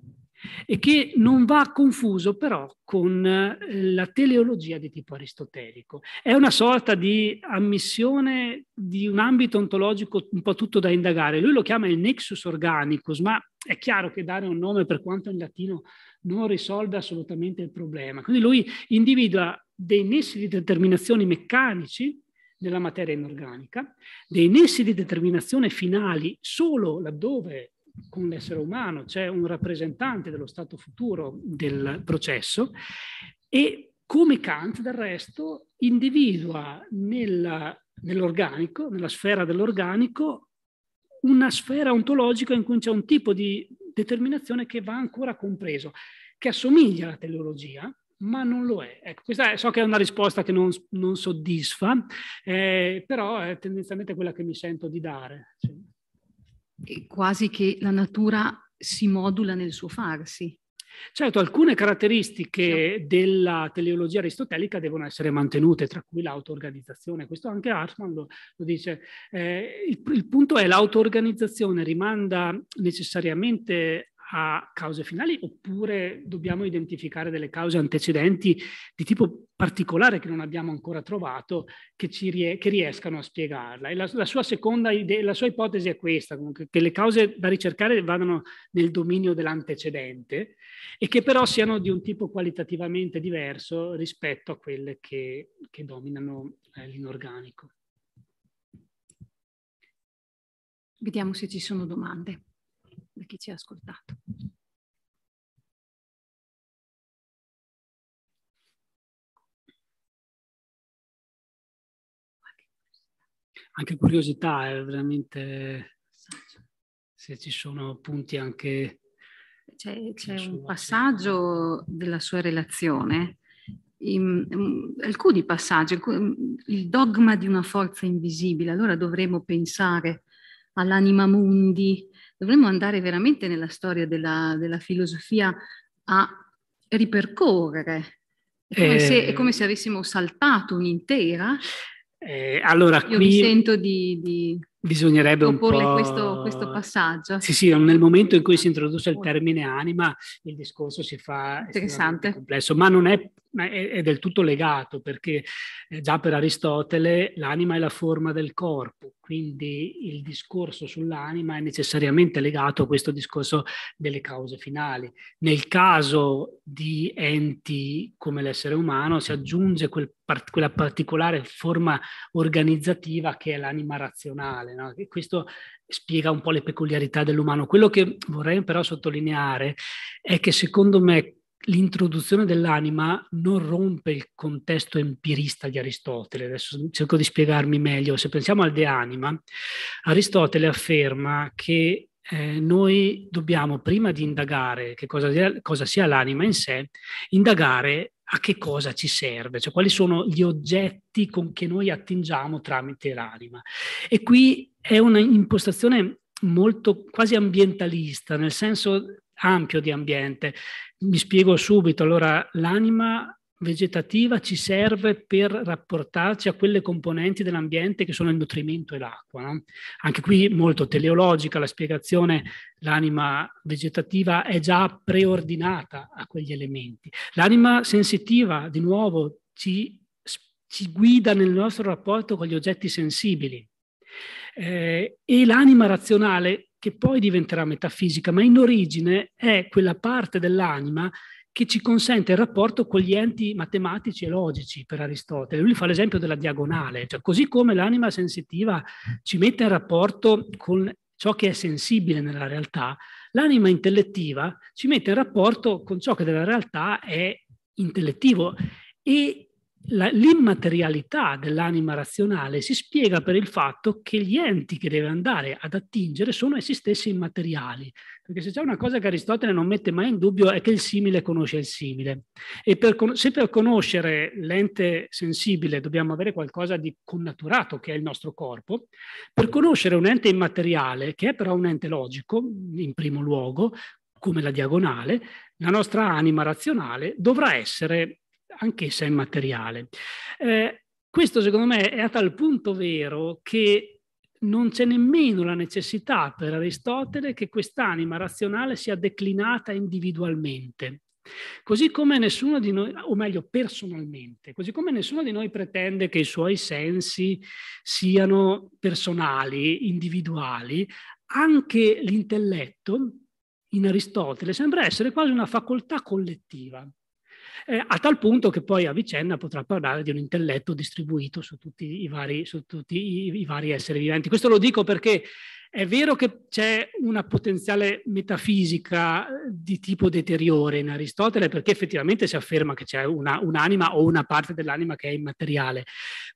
e che non va confuso però con eh, la teleologia di tipo aristotelico. È una sorta di ammissione di un ambito ontologico un po' tutto da indagare. Lui lo chiama il nexus organicus, ma è chiaro che dare un nome, per quanto in latino, non risolve assolutamente il problema. Quindi lui individua dei nessi di determinazioni meccanici della materia inorganica, dei nessi di determinazione finali solo laddove con l'essere umano c'è un rappresentante dello stato futuro del processo e come Kant del resto individua nell'organico, nella sfera dell'organico, una sfera ontologica in cui c'è un tipo di determinazione che va ancora compreso, che assomiglia alla teleologia, ma non lo è. Ecco, questa è, so che è una risposta che non, non soddisfa, eh, però è tendenzialmente quella che mi sento di dare. Cioè. quasi che la natura si modula nel suo farsi. Certo, alcune caratteristiche della teleologia aristotelica devono essere mantenute, tra cui l'autoorganizzazione. Questo anche Hartmann lo, lo dice. Eh, il, il, punto è che l'autoorganizzazione rimanda necessariamente ha cause finali oppure dobbiamo identificare delle cause antecedenti di tipo particolare che non abbiamo ancora trovato che, rie- che riescano a spiegarla. E la, la sua seconda idea, la sua ipotesi è questa, comunque, che le cause da ricercare vadano nel dominio dell'antecedente e che però siano di un tipo qualitativamente diverso rispetto a quelle che, che dominano eh, l'inorganico. Vediamo se ci sono domande da chi ci ha ascoltato. Anche curiosità è eh, veramente se ci sono punti anche... C'è, c'è un passaggio della sua relazione, in, in, mm, alcuni passaggi, mm, il dogma di una forza invisibile, allora dovremmo pensare all'anima mundi, dovremmo andare veramente nella storia della, della filosofia a ripercorrere. È come, eh, se, è come, se, ehm. avessimo saltato un'intera. Eh, allora, Io qui... mi sento di, di Bisognerebbe un po'... Questo, questo, passaggio. Sì, sì, nel momento in cui si introduce il termine anima, il discorso si fa interessante, complesso, ma non è, è, del tutto legato, perché eh, già per Aristotele l'anima è la forma del corpo, quindi il discorso sull'anima è necessariamente legato a questo discorso delle cause finali. Nel caso di enti come l'essere umano si aggiunge quel, quella particolare forma organizzativa che è l'anima razionale sociale. No? Questo spiega un po' le peculiarità dell'umano. Quello che vorrei però sottolineare è che secondo me l'introduzione dell'anima non rompe il contesto empirista di Aristotele. Adesso cerco di spiegarmi meglio. Se pensiamo al De Anima, Aristotele afferma che eh, noi dobbiamo, prima di indagare che cosa sia, cosa sia l'anima in sé, indagare a che cosa ci serve, cioè quali sono gli oggetti con che noi attingiamo tramite l'anima. E qui è un'impostazione molto quasi ambientalista, nel senso ampio di ambiente. Mi spiego subito, allora l'anima vegetativa ci serve per rapportarci a quelle componenti dell'ambiente che sono il nutrimento e l'acqua. No? Anche qui molto teleologica la spiegazione, l'anima vegetativa è già preordinata a quegli elementi. L'anima sensitiva, di nuovo, ci, ci guida nel nostro rapporto con gli oggetti sensibili. Eh, e l'anima razionale, che poi diventerà metafisica, ma in origine è quella parte dell'anima che che ci consente il rapporto con gli enti matematici e logici per Aristotele. Lui fa l'esempio della diagonale, cioè così come l'anima sensitiva ci mette in rapporto con ciò che è sensibile nella realtà, l'anima intellettiva ci mette in rapporto con ciò che nella realtà è intellettivo e la, l'immaterialità dell'anima razionale si spiega per il fatto che gli enti che deve andare ad attingere sono essi stessi immateriali. Perché se c'è una cosa che Aristotele non mette mai in dubbio è che il simile conosce il simile. E per, se per conoscere l'ente sensibile dobbiamo avere qualcosa di connaturato, che è il nostro corpo, per conoscere un ente immateriale, che è però un ente logico, in primo luogo, come la diagonale, la nostra anima razionale dovrà essere anch'essa immateriale. Eh, questo secondo me è a tal punto vero che non c'è nemmeno la necessità per Aristotele che quest'anima razionale sia declinata individualmente. Così come nessuno di noi, o meglio personalmente, così come nessuno di noi pretende che i suoi sensi siano personali, individuali, anche l'intelletto in Aristotele sembra essere quasi una facoltà collettiva eh, a tal punto che poi a vicenda potrà parlare di un intelletto distribuito su tutti i vari, tutti i, i vari esseri viventi. Questo lo dico perché è vero che c'è una potenziale metafisica eh, di tipo deteriore in Aristotele, perché effettivamente si afferma che c'è una, un'anima o una parte dell'anima che è immateriale,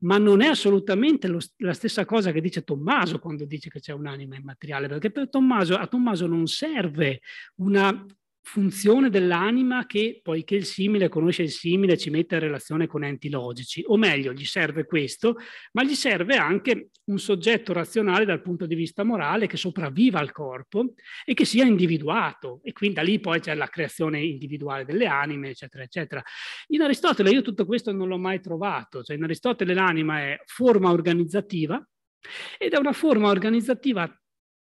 ma non è assolutamente lo, la stessa cosa che dice Tommaso quando dice che c'è un'anima immateriale, perché per Tommaso, a Tommaso non serve una funzione dell'anima che, poiché il simile conosce il simile, ci mette in relazione con enti logici. O meglio, gli serve questo, ma gli serve anche un soggetto razionale dal punto di vista morale che sopravviva al corpo e che sia individuato. E quindi da lì poi c'è la creazione individuale delle anime, eccetera, eccetera. In Aristotele io tutto questo non l'ho mai trovato. Cioè in Aristotele l'anima è forma organizzativa ed è una forma organizzativa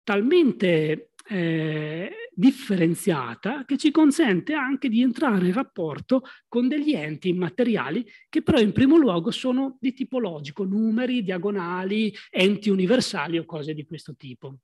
talmente... Eh, differenziata che ci consente anche di entrare in rapporto con degli enti immateriali che però in primo luogo sono di tipo logico, numeri, diagonali, enti universali o cose di questo tipo.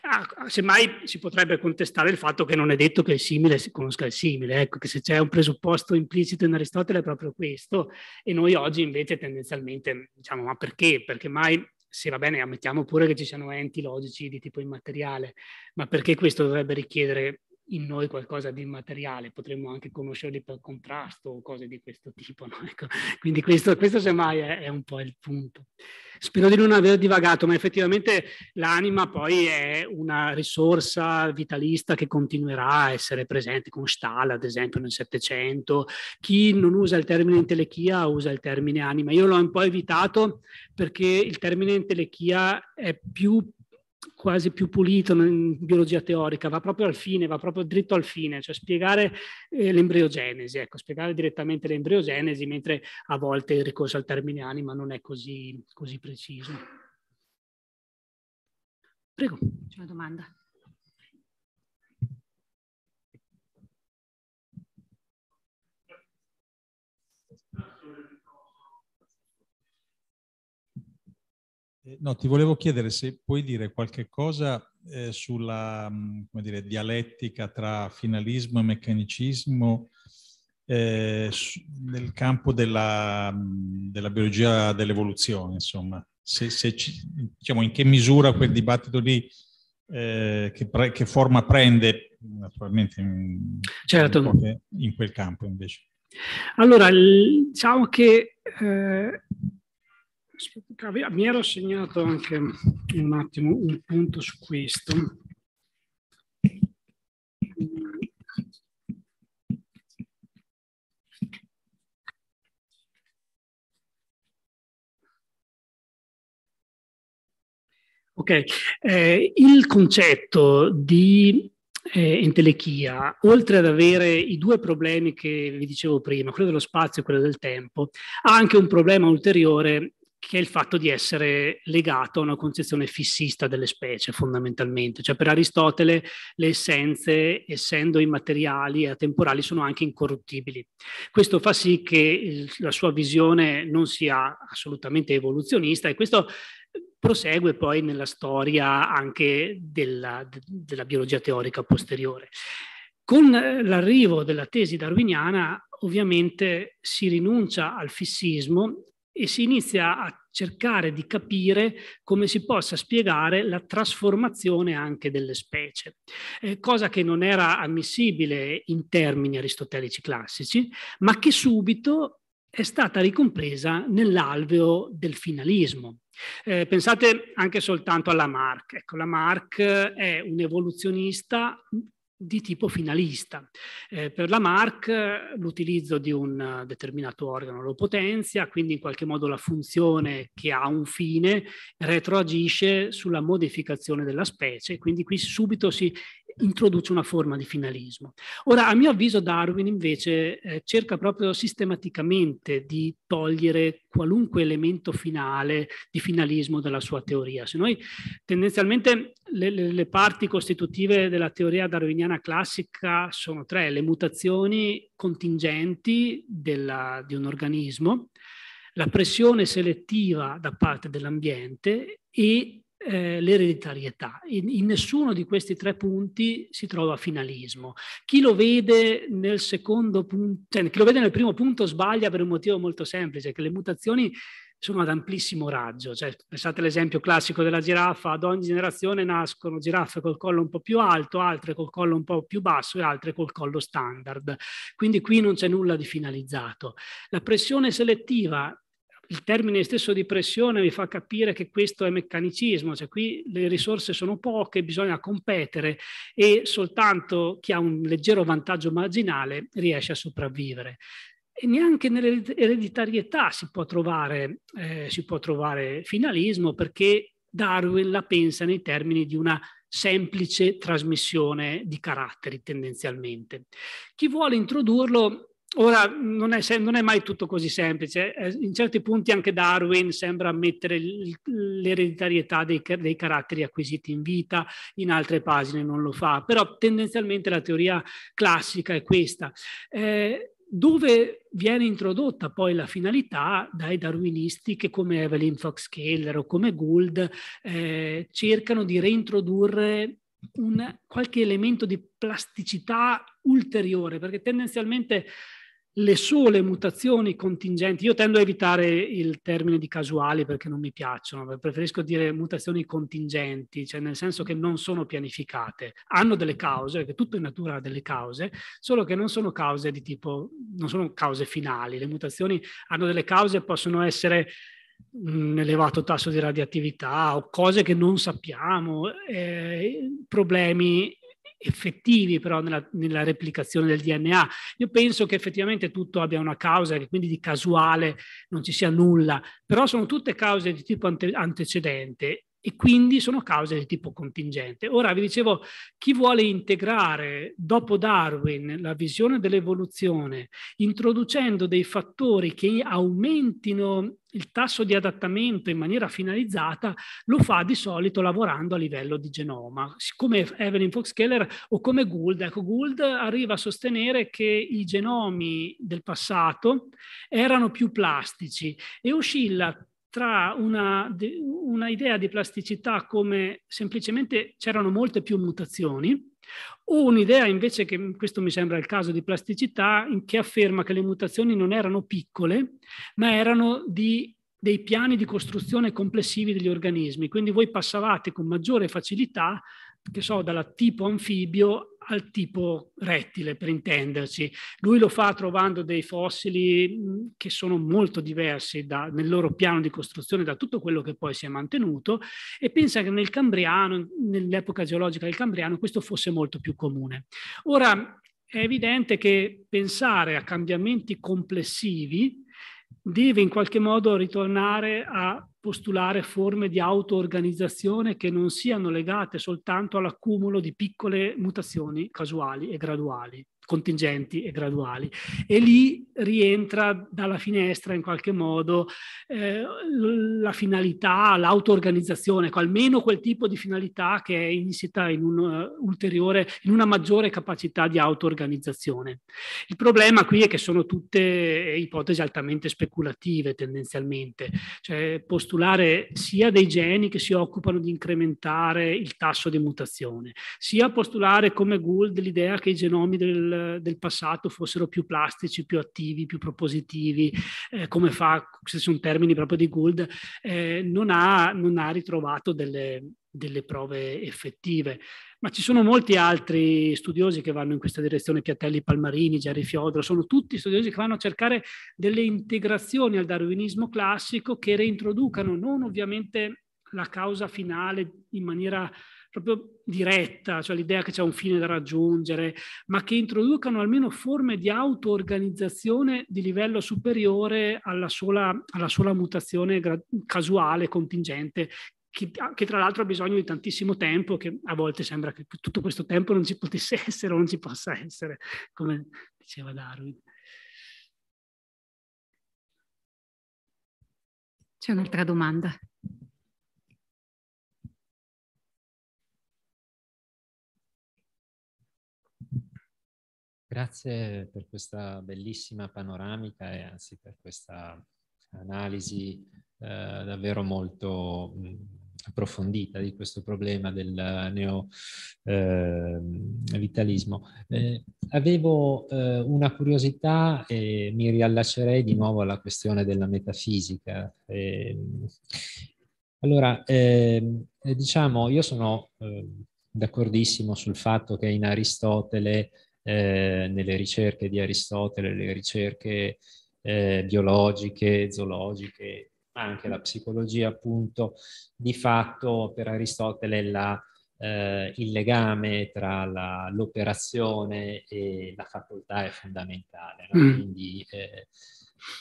Ah, semmai si potrebbe contestare il fatto che non è detto che il simile si conosca il simile, ecco che se c'è un presupposto implicito in Aristotele è proprio questo e noi oggi invece tendenzialmente diciamo ma perché? Perché mai sì, va bene, ammettiamo pure che ci siano enti logici di tipo immateriale, ma perché questo dovrebbe richiedere in noi qualcosa di immateriale, potremmo anche conoscerli per contrasto o cose di questo tipo. No? [LAUGHS] Ecco. Quindi questo, questo semmai è, è, un po' il punto. Spero di non aver divagato, ma effettivamente l'anima poi è una risorsa vitalista che continuerà a essere presente con Stahl, ad esempio nel Settecento. Chi non usa il termine entelechia usa il termine anima. Io l'ho un po' evitato perché il termine entelechia è più quasi più pulito in biologia teorica, va proprio al fine, va proprio dritto al fine, cioè spiegare eh, l'embriogenesi, ecco, spiegare direttamente l'embriogenesi, mentre a volte il ricorso al termine anima non è così, così preciso. Prego. C'è una domanda. Eh, no, ti volevo chiedere se puoi dire qualche cosa eh, sulla mm, dire, dialettica tra finalismo e meccanicismo eh, nel campo della, mm, della biologia dell'evoluzione, insomma. Se, se ci, diciamo, in che misura quel dibattito lì eh, che, pre, che, forma prende naturalmente in, certo. in quel campo invece? Allora, diciamo che eh, mi ero segnato anche un attimo un punto su questo. Ok, eh, il concetto di eh, entelechia, oltre ad avere i due problemi che vi dicevo prima, quello dello spazio e quello del tempo, ha anche un problema ulteriore che è il fatto di essere legato a una concezione fissista delle specie fondamentalmente. Cioè per Aristotele le essenze, essendo immateriali e atemporali, sono anche incorruttibili. Questo fa sì che la sua visione non sia assolutamente evoluzionista e questo prosegue poi nella storia anche della, della biologia teorica posteriore. Con eh, l'arrivo della tesi darwiniana ovviamente si rinuncia al fissismo e si inizia a cercare di capire come si possa spiegare la trasformazione anche delle specie, eh, cosa che non era ammissibile in termini aristotelici classici, ma che subito è stata ricompresa nell'alveo del finalismo. Eh, pensate anche soltanto alla Marc. Ecco, Lamarck è un evoluzionista di tipo finalista. Eh, per la Marc l'utilizzo di un determinato organo lo potenzia, quindi in qualche modo la funzione che ha un fine retroagisce sulla modificazione della specie, quindi qui subito si introduce una forma di finalismo. Ora, a mio avviso, Darwin invece eh, cerca proprio sistematicamente di togliere qualunque elemento finale di finalismo della sua teoria. Se noi tendenzialmente le, le, le parti costitutive della teoria darwiniana classica sono tre, le mutazioni contingenti della, di un organismo, la pressione selettiva da parte dell'ambiente e eh, l'ereditarietà. In, in, nessuno di questi tre punti si trova finalismo. Chi lo vede nel secondo punto, cioè, chi lo vede nel primo punto sbaglia per un motivo molto semplice, che le mutazioni sono ad amplissimo raggio. Cioè, pensate all'esempio classico della giraffa, ad ogni generazione nascono giraffe col collo un po' più alto, altre col collo un po' più basso e altre col collo standard. Quindi qui non c'è nulla di finalizzato. La pressione selettiva il termine stesso di pressione mi fa capire che questo è meccanicismo, cioè qui le risorse sono poche, bisogna competere e soltanto chi ha un leggero vantaggio marginale riesce a sopravvivere. E neanche nell'ereditarietà si può trovare, eh, si può trovare finalismo perché Darwin la pensa nei termini di una semplice trasmissione di caratteri tendenzialmente. Chi vuole introdurlo Ora, non è, non è, mai tutto così semplice. Eh, in certi punti anche Darwin sembra ammettere l'ereditarietà dei, dei, caratteri acquisiti in vita, in altre pagine non lo fa, però tendenzialmente la teoria classica è questa. Eh, dove viene introdotta poi la finalità dai darwinisti che come Evelyn Fox Keller o come Gould eh, cercano di reintrodurre un, qualche elemento di plasticità ulteriore, perché tendenzialmente le sole mutazioni contingenti, io tendo a evitare il termine di casuali perché non mi piacciono, preferisco dire mutazioni contingenti, cioè nel senso che non sono pianificate, hanno delle cause, perché tutto in natura ha delle cause, solo che non sono cause di tipo, non sono cause finali, le mutazioni hanno delle cause, possono essere un elevato tasso di radioattività o cose che non sappiamo, eh, problemi effettivi però nella, nella, replicazione del DNA. Io penso che effettivamente tutto abbia una causa, che quindi di casuale non ci sia nulla, però sono tutte cause di tipo ante- antecedente e quindi sono cause di tipo contingente. Ora vi dicevo, chi vuole integrare dopo Darwin la visione dell'evoluzione introducendo dei fattori che aumentino il tasso di adattamento in maniera finalizzata lo fa di solito lavorando a livello di genoma, come Evelyn Fox-Keller o come Gould. Ecco, Gould arriva a sostenere che i genomi del passato erano più plastici e oscilla tra una, una, idea di plasticità come semplicemente c'erano molte più mutazioni o un'idea invece che mm, questo mi sembra il caso di plasticità che afferma che le mutazioni non erano piccole ma erano di, dei piani di costruzione complessivi degli organismi quindi voi passavate con maggiore facilità che so dalla tipo anfibio al tipo rettile, per intenderci. Lui lo fa trovando dei fossili mm, che sono molto diversi da, nel loro piano di costruzione da tutto quello che poi si è mantenuto e pensa che nel Cambriano, nell'epoca geologica del Cambriano, questo fosse molto più comune. Ora, è evidente che pensare a cambiamenti complessivi deve in qualche modo ritornare a postulare forme di auto-organizzazione che non siano legate soltanto all'accumulo di piccole mutazioni casuali e graduali, contingenti e graduali. E lì rientra dalla finestra in qualche modo eh, la finalità, l'auto-organizzazione, ecco, almeno quel tipo di finalità che è insita in, un, eh, in una maggiore capacità di auto-organizzazione. Il problema qui è che sono tutte eh, ipotesi altamente speculative tendenzialmente, cioè postulare postulare sia dei geni che si occupano di incrementare il tasso di mutazione, sia postulare come Gould l'idea che i genomi del, del passato fossero più plastici, più attivi, più propositivi, eh, come fa, se sono termini proprio di Gould, eh, non, ha, non ha ritrovato delle, delle prove effettive. Ma ci sono molti altri studiosi che vanno in questa direzione, Piatelli Palmarini, Gerry Fiodro, sono tutti studiosi che vanno a cercare delle integrazioni al darwinismo classico che reintroducano non ovviamente la causa finale in maniera proprio diretta, cioè l'idea che c'è un fine da raggiungere, ma che introducano almeno forme di auto-organizzazione di livello superiore alla sola, alla sola mutazione casuale, contingente, che, che, tra l'altro ha bisogno di tantissimo tempo, che a volte sembra che tutto questo tempo non ci potesse [LAUGHS] essere o non ci possa essere, come diceva Darwin. C'è un'altra domanda. Grazie per questa bellissima panoramica e anzi per questa analisi eh, davvero molto mm, approfondita di questo problema del neovitalismo. Ehm, eh, eh, avevo eh, una curiosità e mi riallacerei di nuovo alla questione della metafisica. Ehm, allora, ehm, eh, diciamo, io sono d'accordissimo sul fatto che in Aristotele, eh, nelle ricerche di Aristotele, le ricerche eh, biologiche, zoologiche, anche la psicologia appunto di fatto per Aristotele la, eh, il legame tra la, l'operazione e la facoltà è fondamentale. No? Mm. Quindi eh,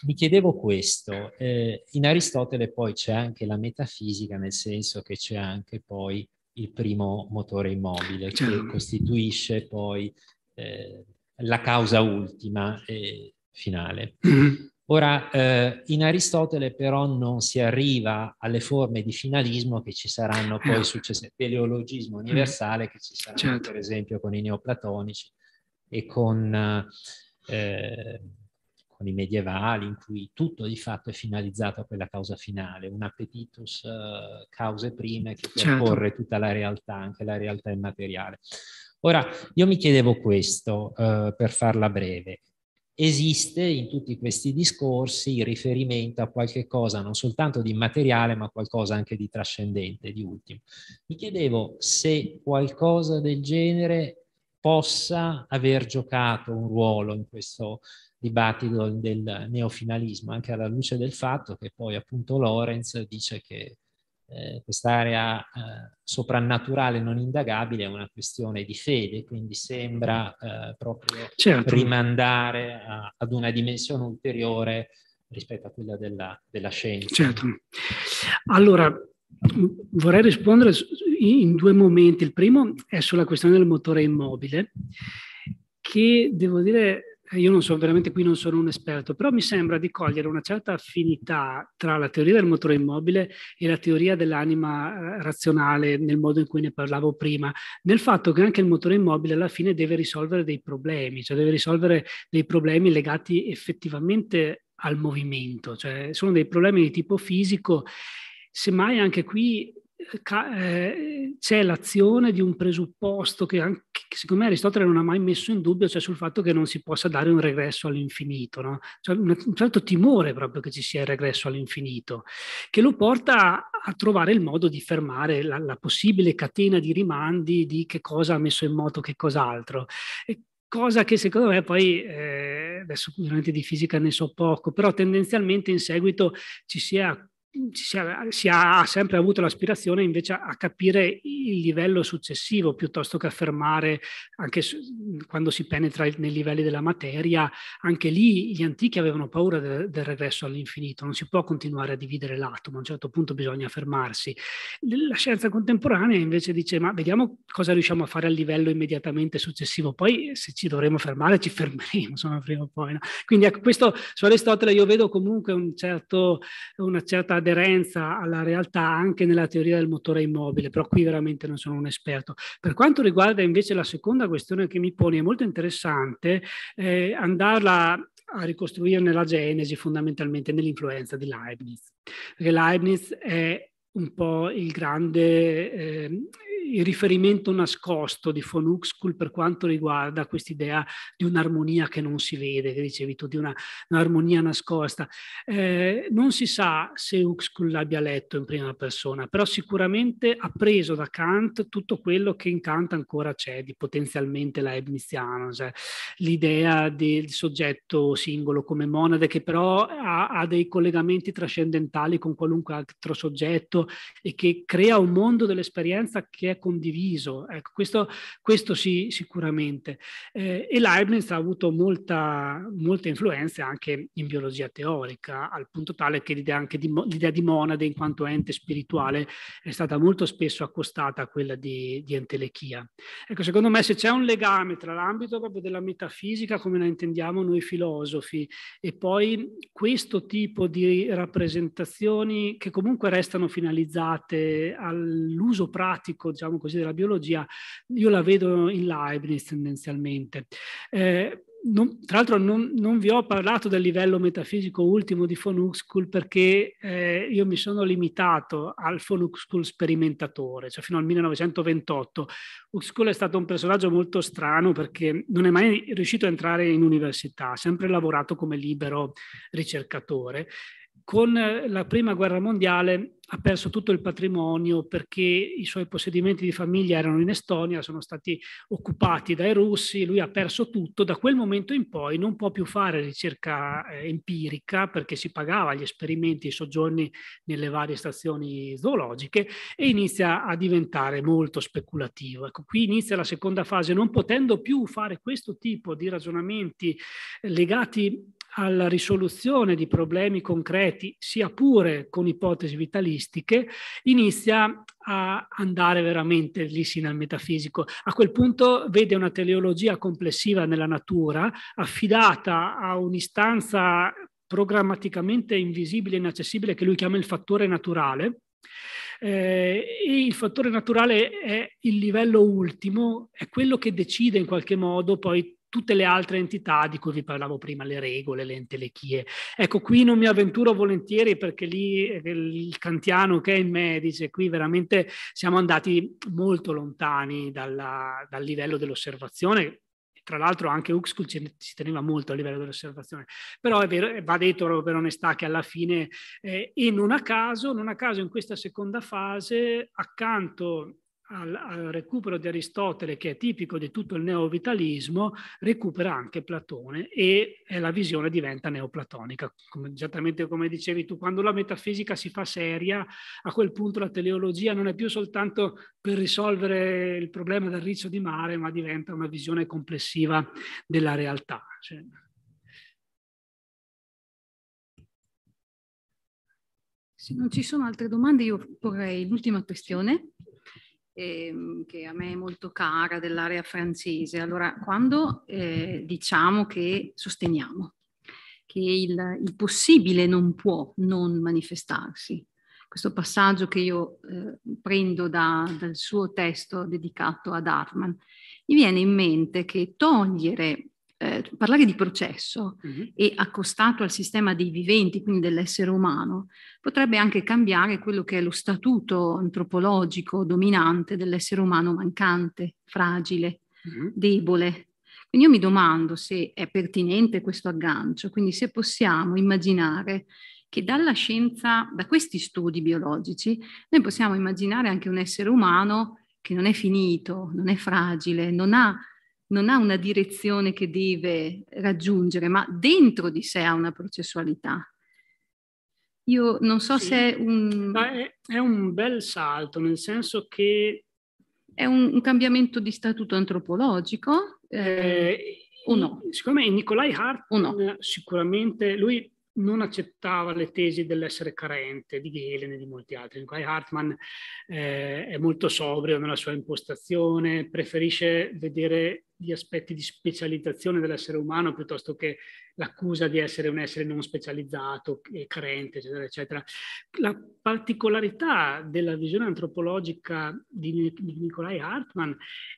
mi chiedevo questo, eh, in Aristotele poi c'è anche la metafisica nel senso che c'è anche poi il primo motore immobile certo. che costituisce poi eh, la causa ultima e eh, finale. Mm. Ora, eh, in Aristotele però non si arriva alle forme di finalismo che ci saranno poi successivamente, teleologismo mm. universale che ci saranno certo. per esempio con i neoplatonici e con, eh, con, i medievali in cui tutto di fatto è finalizzato a quella causa finale, un appetitus eh, cause prime che certo. percorre certo. tutta la realtà, anche la realtà immateriale. Ora, io mi chiedevo questo, eh, per farla breve, esiste in tutti questi discorsi il riferimento a qualche cosa non soltanto di immateriale, ma qualcosa anche di trascendente, di ultimo. Mi chiedevo se qualcosa del genere possa aver giocato un ruolo in questo dibattito del neofinalismo, anche alla luce del fatto che poi appunto Lorenz dice che eh, quest'area eh, soprannaturale non indagabile è una questione di fede, quindi sembra eh, proprio certo. rimandare a, ad una dimensione ulteriore rispetto a quella della, della scienza. Certo. Allora, vorrei rispondere in due momenti. Il primo è sulla questione del motore immobile, che devo dire eh, io non sono veramente qui, non sono un esperto, però mi sembra di cogliere una certa affinità tra la teoria del motore immobile e la teoria dell'anima eh, razionale nel modo in cui ne parlavo prima, nel fatto che anche il motore immobile alla fine deve risolvere dei problemi, cioè deve risolvere dei problemi legati effettivamente al movimento, cioè sono dei problemi di tipo fisico, semmai anche qui eh, c'è l'azione di un presupposto che anche che secondo me Aristotele non ha mai messo in dubbio, cioè sul fatto che non si possa dare un regresso all'infinito, no? cioè un, un certo timore proprio che ci sia il regresso all'infinito, che lo porta a trovare il modo di fermare la, la possibile catena di rimandi di che cosa ha messo in moto che cos'altro. E, cosa che secondo me poi, eh, adesso ovviamente di fisica ne so poco, però tendenzialmente in seguito ci sia si, è, ha sempre avuto l'aspirazione invece a capire il livello successivo piuttosto che affermare anche su, quando si penetra nei livelli della materia. Anche lì gli antichi avevano paura de, del regresso all'infinito, non si può continuare a dividere l'atomo, a un certo punto bisogna fermarsi. La scienza contemporanea invece dice ma vediamo cosa riusciamo a fare a livello immediatamente successivo, poi se ci dovremo fermare ci fermeremo, insomma prima o poi. No? Quindi ecco, questo su Aristotele io vedo comunque un certo, una certa aderenza alla realtà anche nella teoria del motore immobile, però qui veramente non sono un esperto. Per quanto riguarda invece la seconda questione che mi poni, è molto interessante eh, andarla a ricostruire nella genesi fondamentalmente nell'influenza di Leibniz, perché Leibniz è un po' il grande eh, il riferimento nascosto di von Huxkull per quanto riguarda quest'idea di un'armonia che non si vede, che dicevi tu, di una, un'armonia nascosta. Eh, non si sa se Huxkull l'abbia letto in prima persona, però sicuramente ha preso da Kant tutto quello che in Kant ancora c'è di potenzialmente leibniziano, cioè l'idea del soggetto singolo come monade che però ha, ha dei collegamenti trascendentali con qualunque altro soggetto e che crea un mondo dell'esperienza che è è condiviso. Ecco, questo, questo sì, sicuramente. Eh, e Leibniz ha avuto molta, molta influenza anche in biologia teorica, al punto tale che l'idea, anche di, l'idea di monade in quanto ente spirituale è stata molto spesso accostata a quella di, di entelechia. Ecco, secondo me se c'è un legame tra l'ambito proprio della metafisica, come la intendiamo noi filosofi, e poi questo tipo di rappresentazioni che comunque restano finalizzate all'uso pratico diciamo così, della biologia, io la vedo in Leibniz tendenzialmente. Eh, non, tra l'altro non, non, vi ho parlato del livello metafisico ultimo di von Uxkull perché eh, io mi sono limitato al von Uxkull sperimentatore, cioè fino al 1928. Uxkull è stato un personaggio molto strano perché non è mai riuscito a entrare in università, ha sempre lavorato come libero ricercatore con eh, la prima guerra mondiale ha perso tutto il patrimonio perché i suoi possedimenti di famiglia erano in Estonia, sono stati occupati dai russi, lui ha perso tutto, da quel momento in poi non può più fare ricerca eh, empirica perché si pagava gli esperimenti, i soggiorni nelle varie stazioni zoologiche e inizia a diventare molto speculativo. Ecco, qui inizia la seconda fase, non potendo più fare questo tipo di ragionamenti legati alla risoluzione di problemi concreti, sia pure con ipotesi vitalistiche, inizia a andare veramente lì sino al metafisico. A quel punto vede una teleologia complessiva nella natura affidata a un'istanza programmaticamente invisibile e inaccessibile che lui chiama il fattore naturale. Eh, il fattore naturale è il livello ultimo, è quello che decide in qualche modo poi tutte le altre entità di cui vi parlavo prima, le regole, le entelechie. Ecco, qui non mi avventuro volentieri perché lì eh, il kantiano che è in me dice qui veramente siamo andati molto lontani dalla, dal livello dell'osservazione. Tra l'altro anche Uxkull ci teneva molto a livello dell'osservazione, però è vero, va detto per onestà che alla fine, eh, e non a caso, non a caso in questa seconda fase, accanto al, al recupero di Aristotele, che è tipico di tutto il neovitalismo, recupera anche Platone e la visione diventa neoplatonica. Come, esattamente come dicevi tu, quando la metafisica si fa seria, a quel punto la teleologia non è più soltanto per risolvere il problema del riccio di mare, ma diventa una visione complessiva della realtà. Cioè, Se non ci sono altre domande, io porrei l'ultima questione ehm, che a me è molto cara dell'area francese. Allora, quando eh, diciamo che sosteniamo che il, il, possibile non può non manifestarsi, questo passaggio che io eh, prendo da, dal suo testo dedicato ad Hartman, mi viene in mente che togliere eh, parlare di processo uh-huh. e accostato al sistema dei viventi, quindi dell'essere umano, potrebbe anche cambiare quello che è lo statuto antropologico dominante dell'essere umano mancante, fragile, uh-huh. debole. Quindi io mi domando se è pertinente questo aggancio, quindi se possiamo immaginare che dalla scienza, da questi studi biologici, noi possiamo immaginare anche un essere umano che non è finito, non è fragile, non ha non ha una direzione che deve raggiungere, ma dentro di sé ha una processualità. Io non so sì, se è un... È, è, un bel salto, nel senso che... È un, un cambiamento di statuto antropologico eh, eh, o no? Siccome Nicolai Hart no? sicuramente, lui non accettava le tesi dell'essere carente di Gehlen e di molti altri. Hartmann eh, è molto sobrio nella sua impostazione, preferisce vedere gli aspetti di specializzazione dell'essere umano piuttosto che l'accusa di essere un essere non specializzato, carente, eccetera, eccetera. La particolarità della visione antropologica di, di Nicolai Hartmann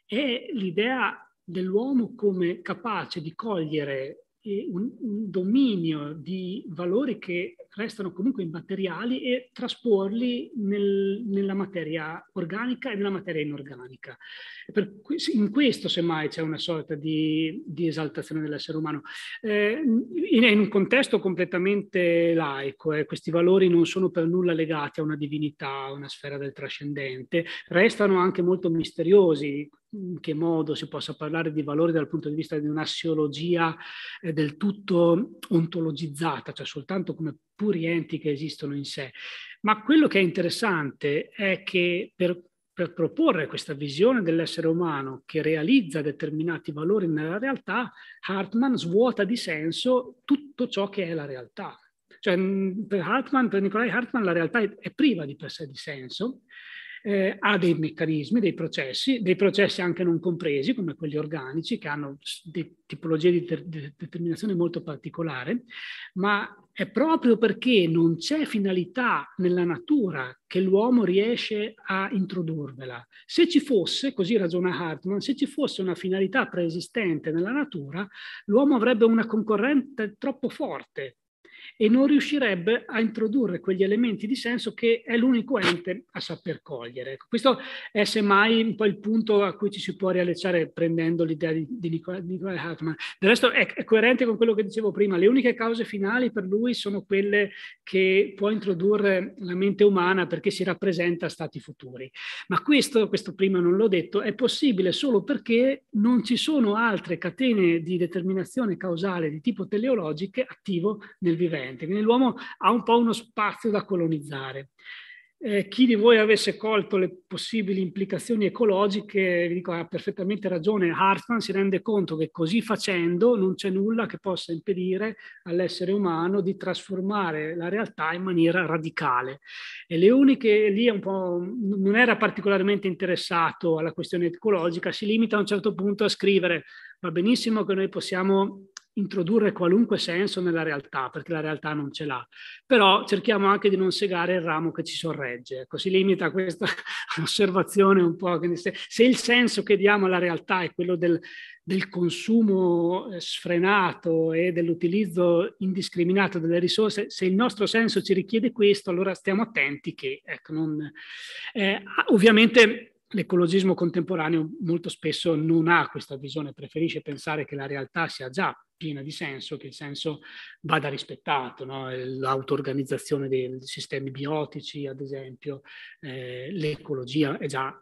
è l'idea dell'uomo come capace di cogliere un, un dominio di valori che restano comunque immateriali e trasporli nel, nella materia organica e nella materia inorganica. Per, in questo semmai c'è una sorta di, di esaltazione dell'essere umano. Eh, in, in, un contesto completamente laico, eh, questi valori non sono per nulla legati a una divinità, a una sfera del trascendente, restano anche molto misteriosi, in che modo si possa parlare di valori dal punto di vista di un'assiologia eh, del tutto ontologizzata, cioè soltanto come puri enti che esistono in sé. Ma quello che è interessante è che per, per proporre questa visione dell'essere umano che realizza determinati valori nella realtà, Hartmann svuota di senso tutto ciò che è la realtà. Cioè, per, Hartmann, per Nicolai Hartmann la realtà è, è priva di per sé di senso, eh, ha dei meccanismi, dei processi, dei processi anche non compresi come quelli organici che hanno tipologie di, ter- di determinazione molto particolare, ma è proprio perché non c'è finalità nella natura che l'uomo riesce a introdurvela. Se ci fosse, così ragiona Hartmann, se ci fosse una finalità preesistente nella natura, l'uomo avrebbe una concorrente troppo forte e non riuscirebbe a introdurre quegli elementi di senso che è l'unico ente a saper cogliere. Ecco, questo è semmai un po' il punto a cui ci si può riallacciare prendendo l'idea di, di Nicola, Hartmann. Del resto è, è, coerente con quello che dicevo prima, le uniche cause finali per lui sono quelle che può introdurre la mente umana perché si rappresenta stati futuri. Ma questo, questo prima non l'ho detto, è possibile solo perché non ci sono altre catene di determinazione causale di tipo teleologiche attivo nel vivere precedente, quindi l'uomo ha un po' uno spazio da colonizzare. Eh, chi di voi avesse colto le possibili implicazioni ecologiche, vi dico, ha perfettamente ragione, Hartmann si rende conto che così facendo non c'è nulla che possa impedire all'essere umano di trasformare la realtà in maniera radicale. E le uniche, lì un po', non era particolarmente interessato alla questione ecologica, si limita a un certo punto a scrivere, va benissimo che noi possiamo introdurre qualunque senso nella realtà, perché la realtà non ce l'ha. Però cerchiamo anche di non segare il ramo che ci sorregge. Ecco, si limita a questa [LAUGHS] osservazione un po'. Se, se, il senso che diamo alla realtà è quello del, del consumo eh, sfrenato e dell'utilizzo indiscriminato delle risorse, se il nostro senso ci richiede questo, allora stiamo attenti che, ecco, non, eh, ovviamente l'ecologismo contemporaneo molto spesso non ha questa visione, preferisce pensare che la realtà sia già piena di senso, che il senso vada rispettato, no? l'auto-organizzazione dei sistemi biotici, ad esempio, eh, l'ecologia è già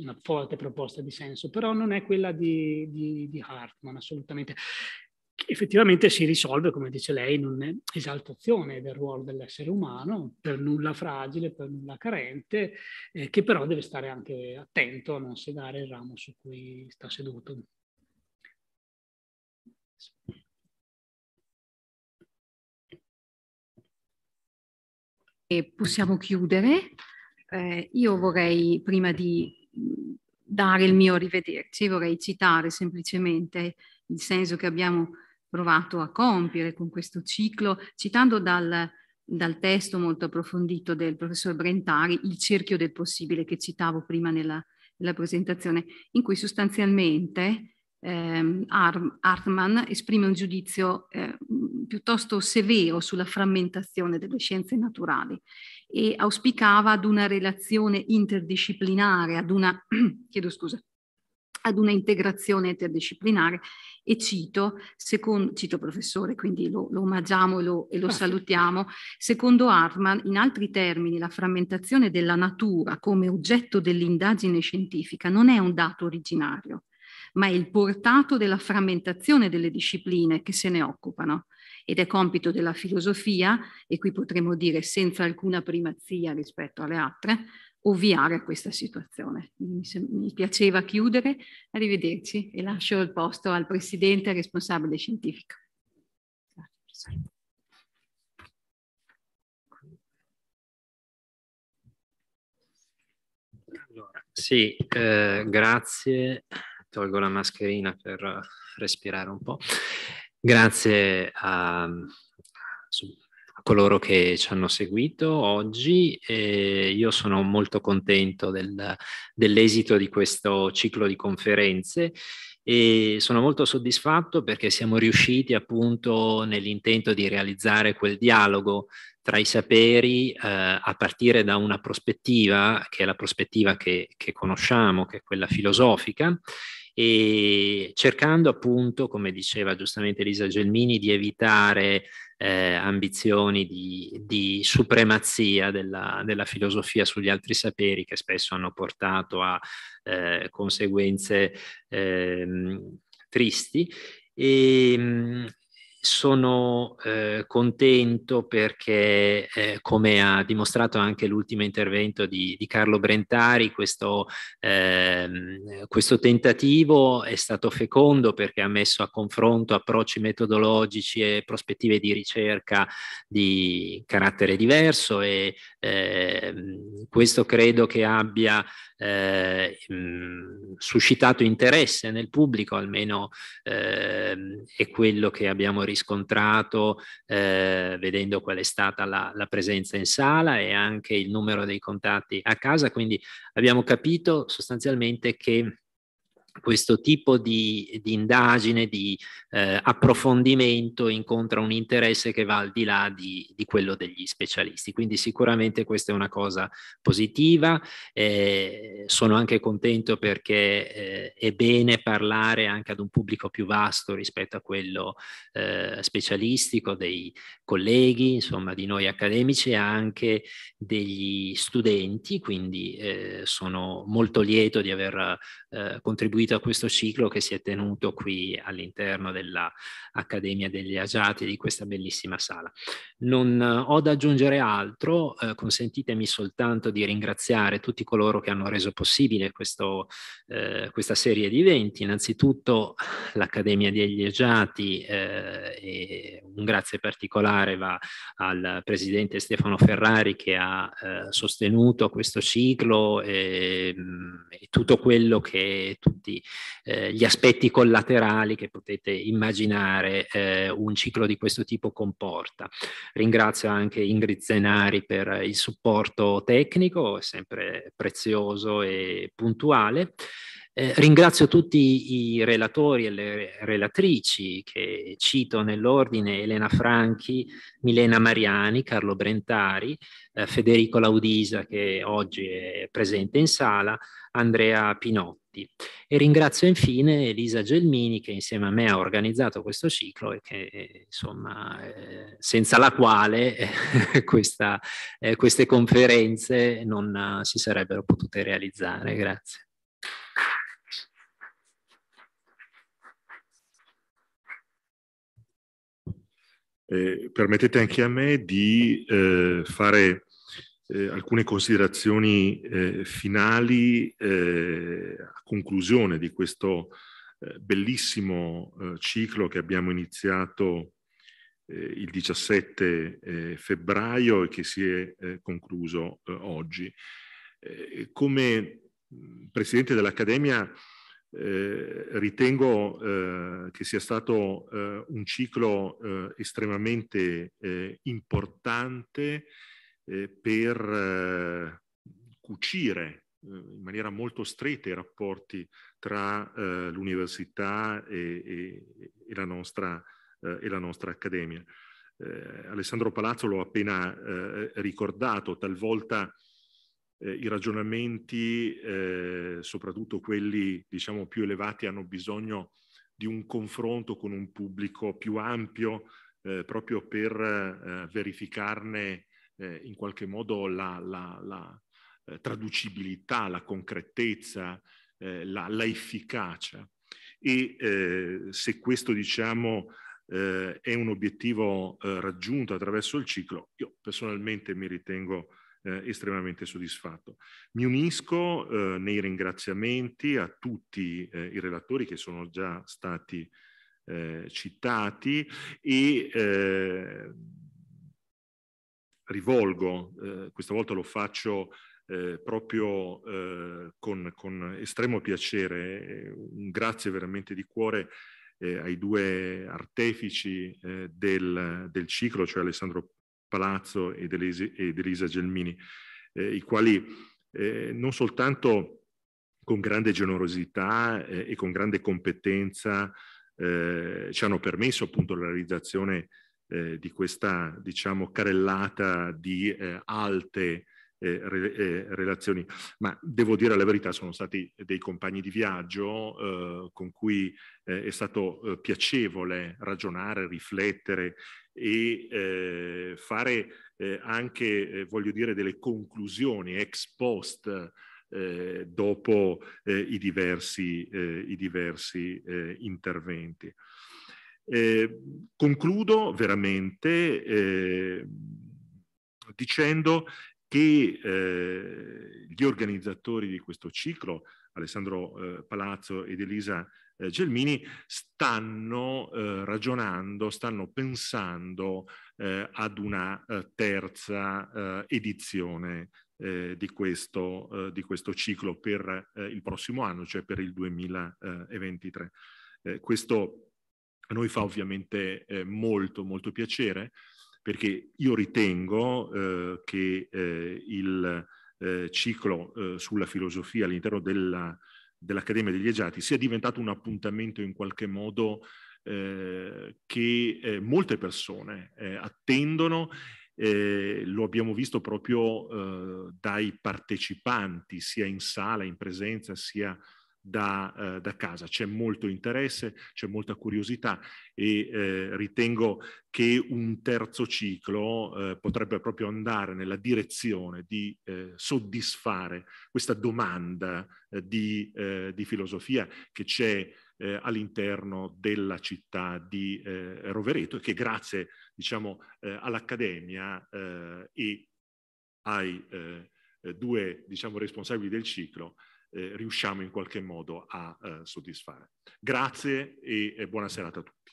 una forte proposta di senso, però non è quella di, di, di Hartman assolutamente effettivamente si risolve, come dice lei, in un'esaltazione del ruolo dell'essere umano, per nulla fragile, per nulla carente, eh, che però deve stare anche attento a non sedare il ramo su cui sta seduto. E possiamo chiudere. Eh, io vorrei, prima di mm, dare il mio arrivederci, vorrei citare semplicemente il senso che abbiamo provato a compiere con questo ciclo, citando dal, dal testo molto approfondito del professor Brentari, Il cerchio del possibile che citavo prima nella, nella presentazione, in cui sostanzialmente ehm, Hartmann esprime un giudizio eh, piuttosto severo sulla frammentazione delle scienze naturali e auspicava ad una relazione interdisciplinare, ad una, [CLEARS THROAT] chiedo scusa, ad una integrazione interdisciplinare e cito, secondo, cito professore, quindi lo, lo omaggiamo e lo, e lo salutiamo, secondo Hartmann, in altri termini, la frammentazione della natura come oggetto dell'indagine scientifica non è un dato originario, ma è il portato della frammentazione delle discipline che se ne occupano ed è compito della filosofia, e qui potremmo dire senza alcuna primazia rispetto alle altre, ovviare a questa situazione. Mi, mi piaceva chiudere, arrivederci e lascio il posto al Presidente responsabile scientifico. Grazie. Allora, sì, eh, grazie. Tolgo la mascherina per eh, respirare un po'. Grazie a, coloro che ci hanno seguito oggi. Eh, io sono molto contento del, dell'esito di questo ciclo di conferenze e sono molto soddisfatto perché siamo riusciti appunto nell'intento di realizzare quel dialogo tra i saperi eh, a partire da una prospettiva che è la prospettiva che, che conosciamo, che è quella filosofica e cercando appunto, come diceva giustamente Lisa Gelmini, di evitare eh, ambizioni di, di supremazia della, della, filosofia sugli altri saperi che spesso hanno portato a eh, conseguenze ehm, tristi. E, ehm, sono eh, contento perché, eh, come ha dimostrato anche l'ultimo intervento di, di Carlo Brentari, questo, eh, questo, tentativo è stato fecondo perché ha messo a confronto approcci metodologici e prospettive di ricerca di carattere diverso e eh, questo credo che abbia eh, mh, suscitato interesse nel pubblico, almeno eh, è quello che abbiamo riscontrato eh, vedendo qual è stata la, la, presenza in sala e anche il numero dei contatti a casa. Quindi abbiamo capito sostanzialmente che questo tipo di, di indagine, di eh, approfondimento incontra un interesse che va al di là di, di, quello degli specialisti. Quindi sicuramente questa è una cosa positiva. Eh, sono anche contento perché eh, è bene parlare anche ad un pubblico più vasto rispetto a quello eh, specialistico dei colleghi, insomma di noi accademici e anche degli studenti. Quindi eh, sono molto lieto di aver eh, contribuito seguito a questo ciclo che si è tenuto qui all'interno dell'Accademia degli Agiati di questa bellissima sala. Non eh, ho da aggiungere altro, eh, consentitemi soltanto di ringraziare tutti coloro che hanno reso possibile questo, eh, questa serie di eventi, innanzitutto l'Accademia degli Agiati eh, e un grazie particolare va al Presidente Stefano Ferrari che ha eh, sostenuto questo ciclo e, ehm, e tutto quello che tutti eh, gli aspetti collaterali che potete immaginare eh, un ciclo di questo tipo comporta. Ringrazio anche Ingrid Zenari per il supporto tecnico, sempre prezioso e puntuale. Eh, ringrazio tutti i relatori e le relatrici che cito nell'ordine, Elena Franchi, Milena Mariani, Carlo Brentari, eh, Federico Laudisa che oggi è presente in sala, Andrea Pinotti. E ringrazio infine Elisa Gelmini che insieme a me ha organizzato questo ciclo e che eh, insomma eh, senza la quale eh, [LAUGHS] questa, queste conferenze non si sarebbero potute realizzare. Grazie. permettete anche a me di fare eh, alcune considerazioni eh, finali eh, a conclusione di questo eh, bellissimo eh, ciclo che abbiamo iniziato eh, il 17 febbraio e che si è concluso oggi. come Presidente dell'Accademia ritengo che sia stato un ciclo estremamente importante eh, per eh, cucire eh, in maniera molto stretta i rapporti tra eh, l'università e, e, e, la nostra, e, la nostra, accademia. Alessandro Palazzo l'ho appena ricordato, talvolta eh, i ragionamenti, eh, soprattutto quelli diciamo, più elevati, hanno bisogno di un confronto con un pubblico più ampio eh, proprio per verificarne eh, in qualche modo la, la, la eh, traducibilità, la concretezza, eh, la, la, efficacia. E eh, se questo, diciamo, eh, è un obiettivo eh, raggiunto attraverso il ciclo, io personalmente mi ritengo estremamente soddisfatto. Mi unisco nei ringraziamenti a tutti i relatori che sono già stati citati e rivolgo, eh, questa volta lo faccio eh, proprio eh, con, con, estremo piacere, eh, un grazie veramente di cuore eh, ai due artefici eh, del, del, ciclo, cioè Alessandro Palazzo ed, Elise, ed Elisa Gelmini, i quali non soltanto con grande generosità e con grande competenza ci hanno permesso appunto la realizzazione eh, di questa, diciamo, carellata di eh, alte eh, re, eh, relazioni. Ma devo dire la verità, sono stati dei compagni di viaggio eh, con cui eh, è stato eh, piacevole ragionare, riflettere e eh, fare anche, voglio dire, delle conclusioni ex post. dopo i diversi, i diversi interventi. Eh, concludo veramente eh, dicendo che eh, gli organizzatori di questo ciclo, Alessandro eh, Palazzo ed Elisa eh, Gelmini, stanno eh, ragionando, stanno pensando ad una terza edizione eh, di, questo, eh, di, questo, ciclo per eh, il prossimo anno, cioè per il 2023. questo a noi fa ovviamente eh, molto, molto piacere perché io ritengo eh, che eh, il eh, ciclo eh, sulla filosofia all'interno della, dell'Accademia degli Egiati sia diventato un appuntamento in qualche modo eh, che molte persone attendono eh, lo abbiamo visto proprio eh, dai partecipanti, sia in sala, in presenza, sia da, eh, da casa. C'è molto interesse, c'è molta curiosità e eh, ritengo che un terzo ciclo eh, potrebbe proprio andare nella direzione di eh, soddisfare questa domanda eh, di, eh, di, filosofia che c'è all'interno della città di Rovereto e che grazie diciamo, all'Accademia e ai due diciamo, responsabili del ciclo eh, riusciamo in qualche modo a eh, soddisfare. Grazie e, e buona serata a tutti.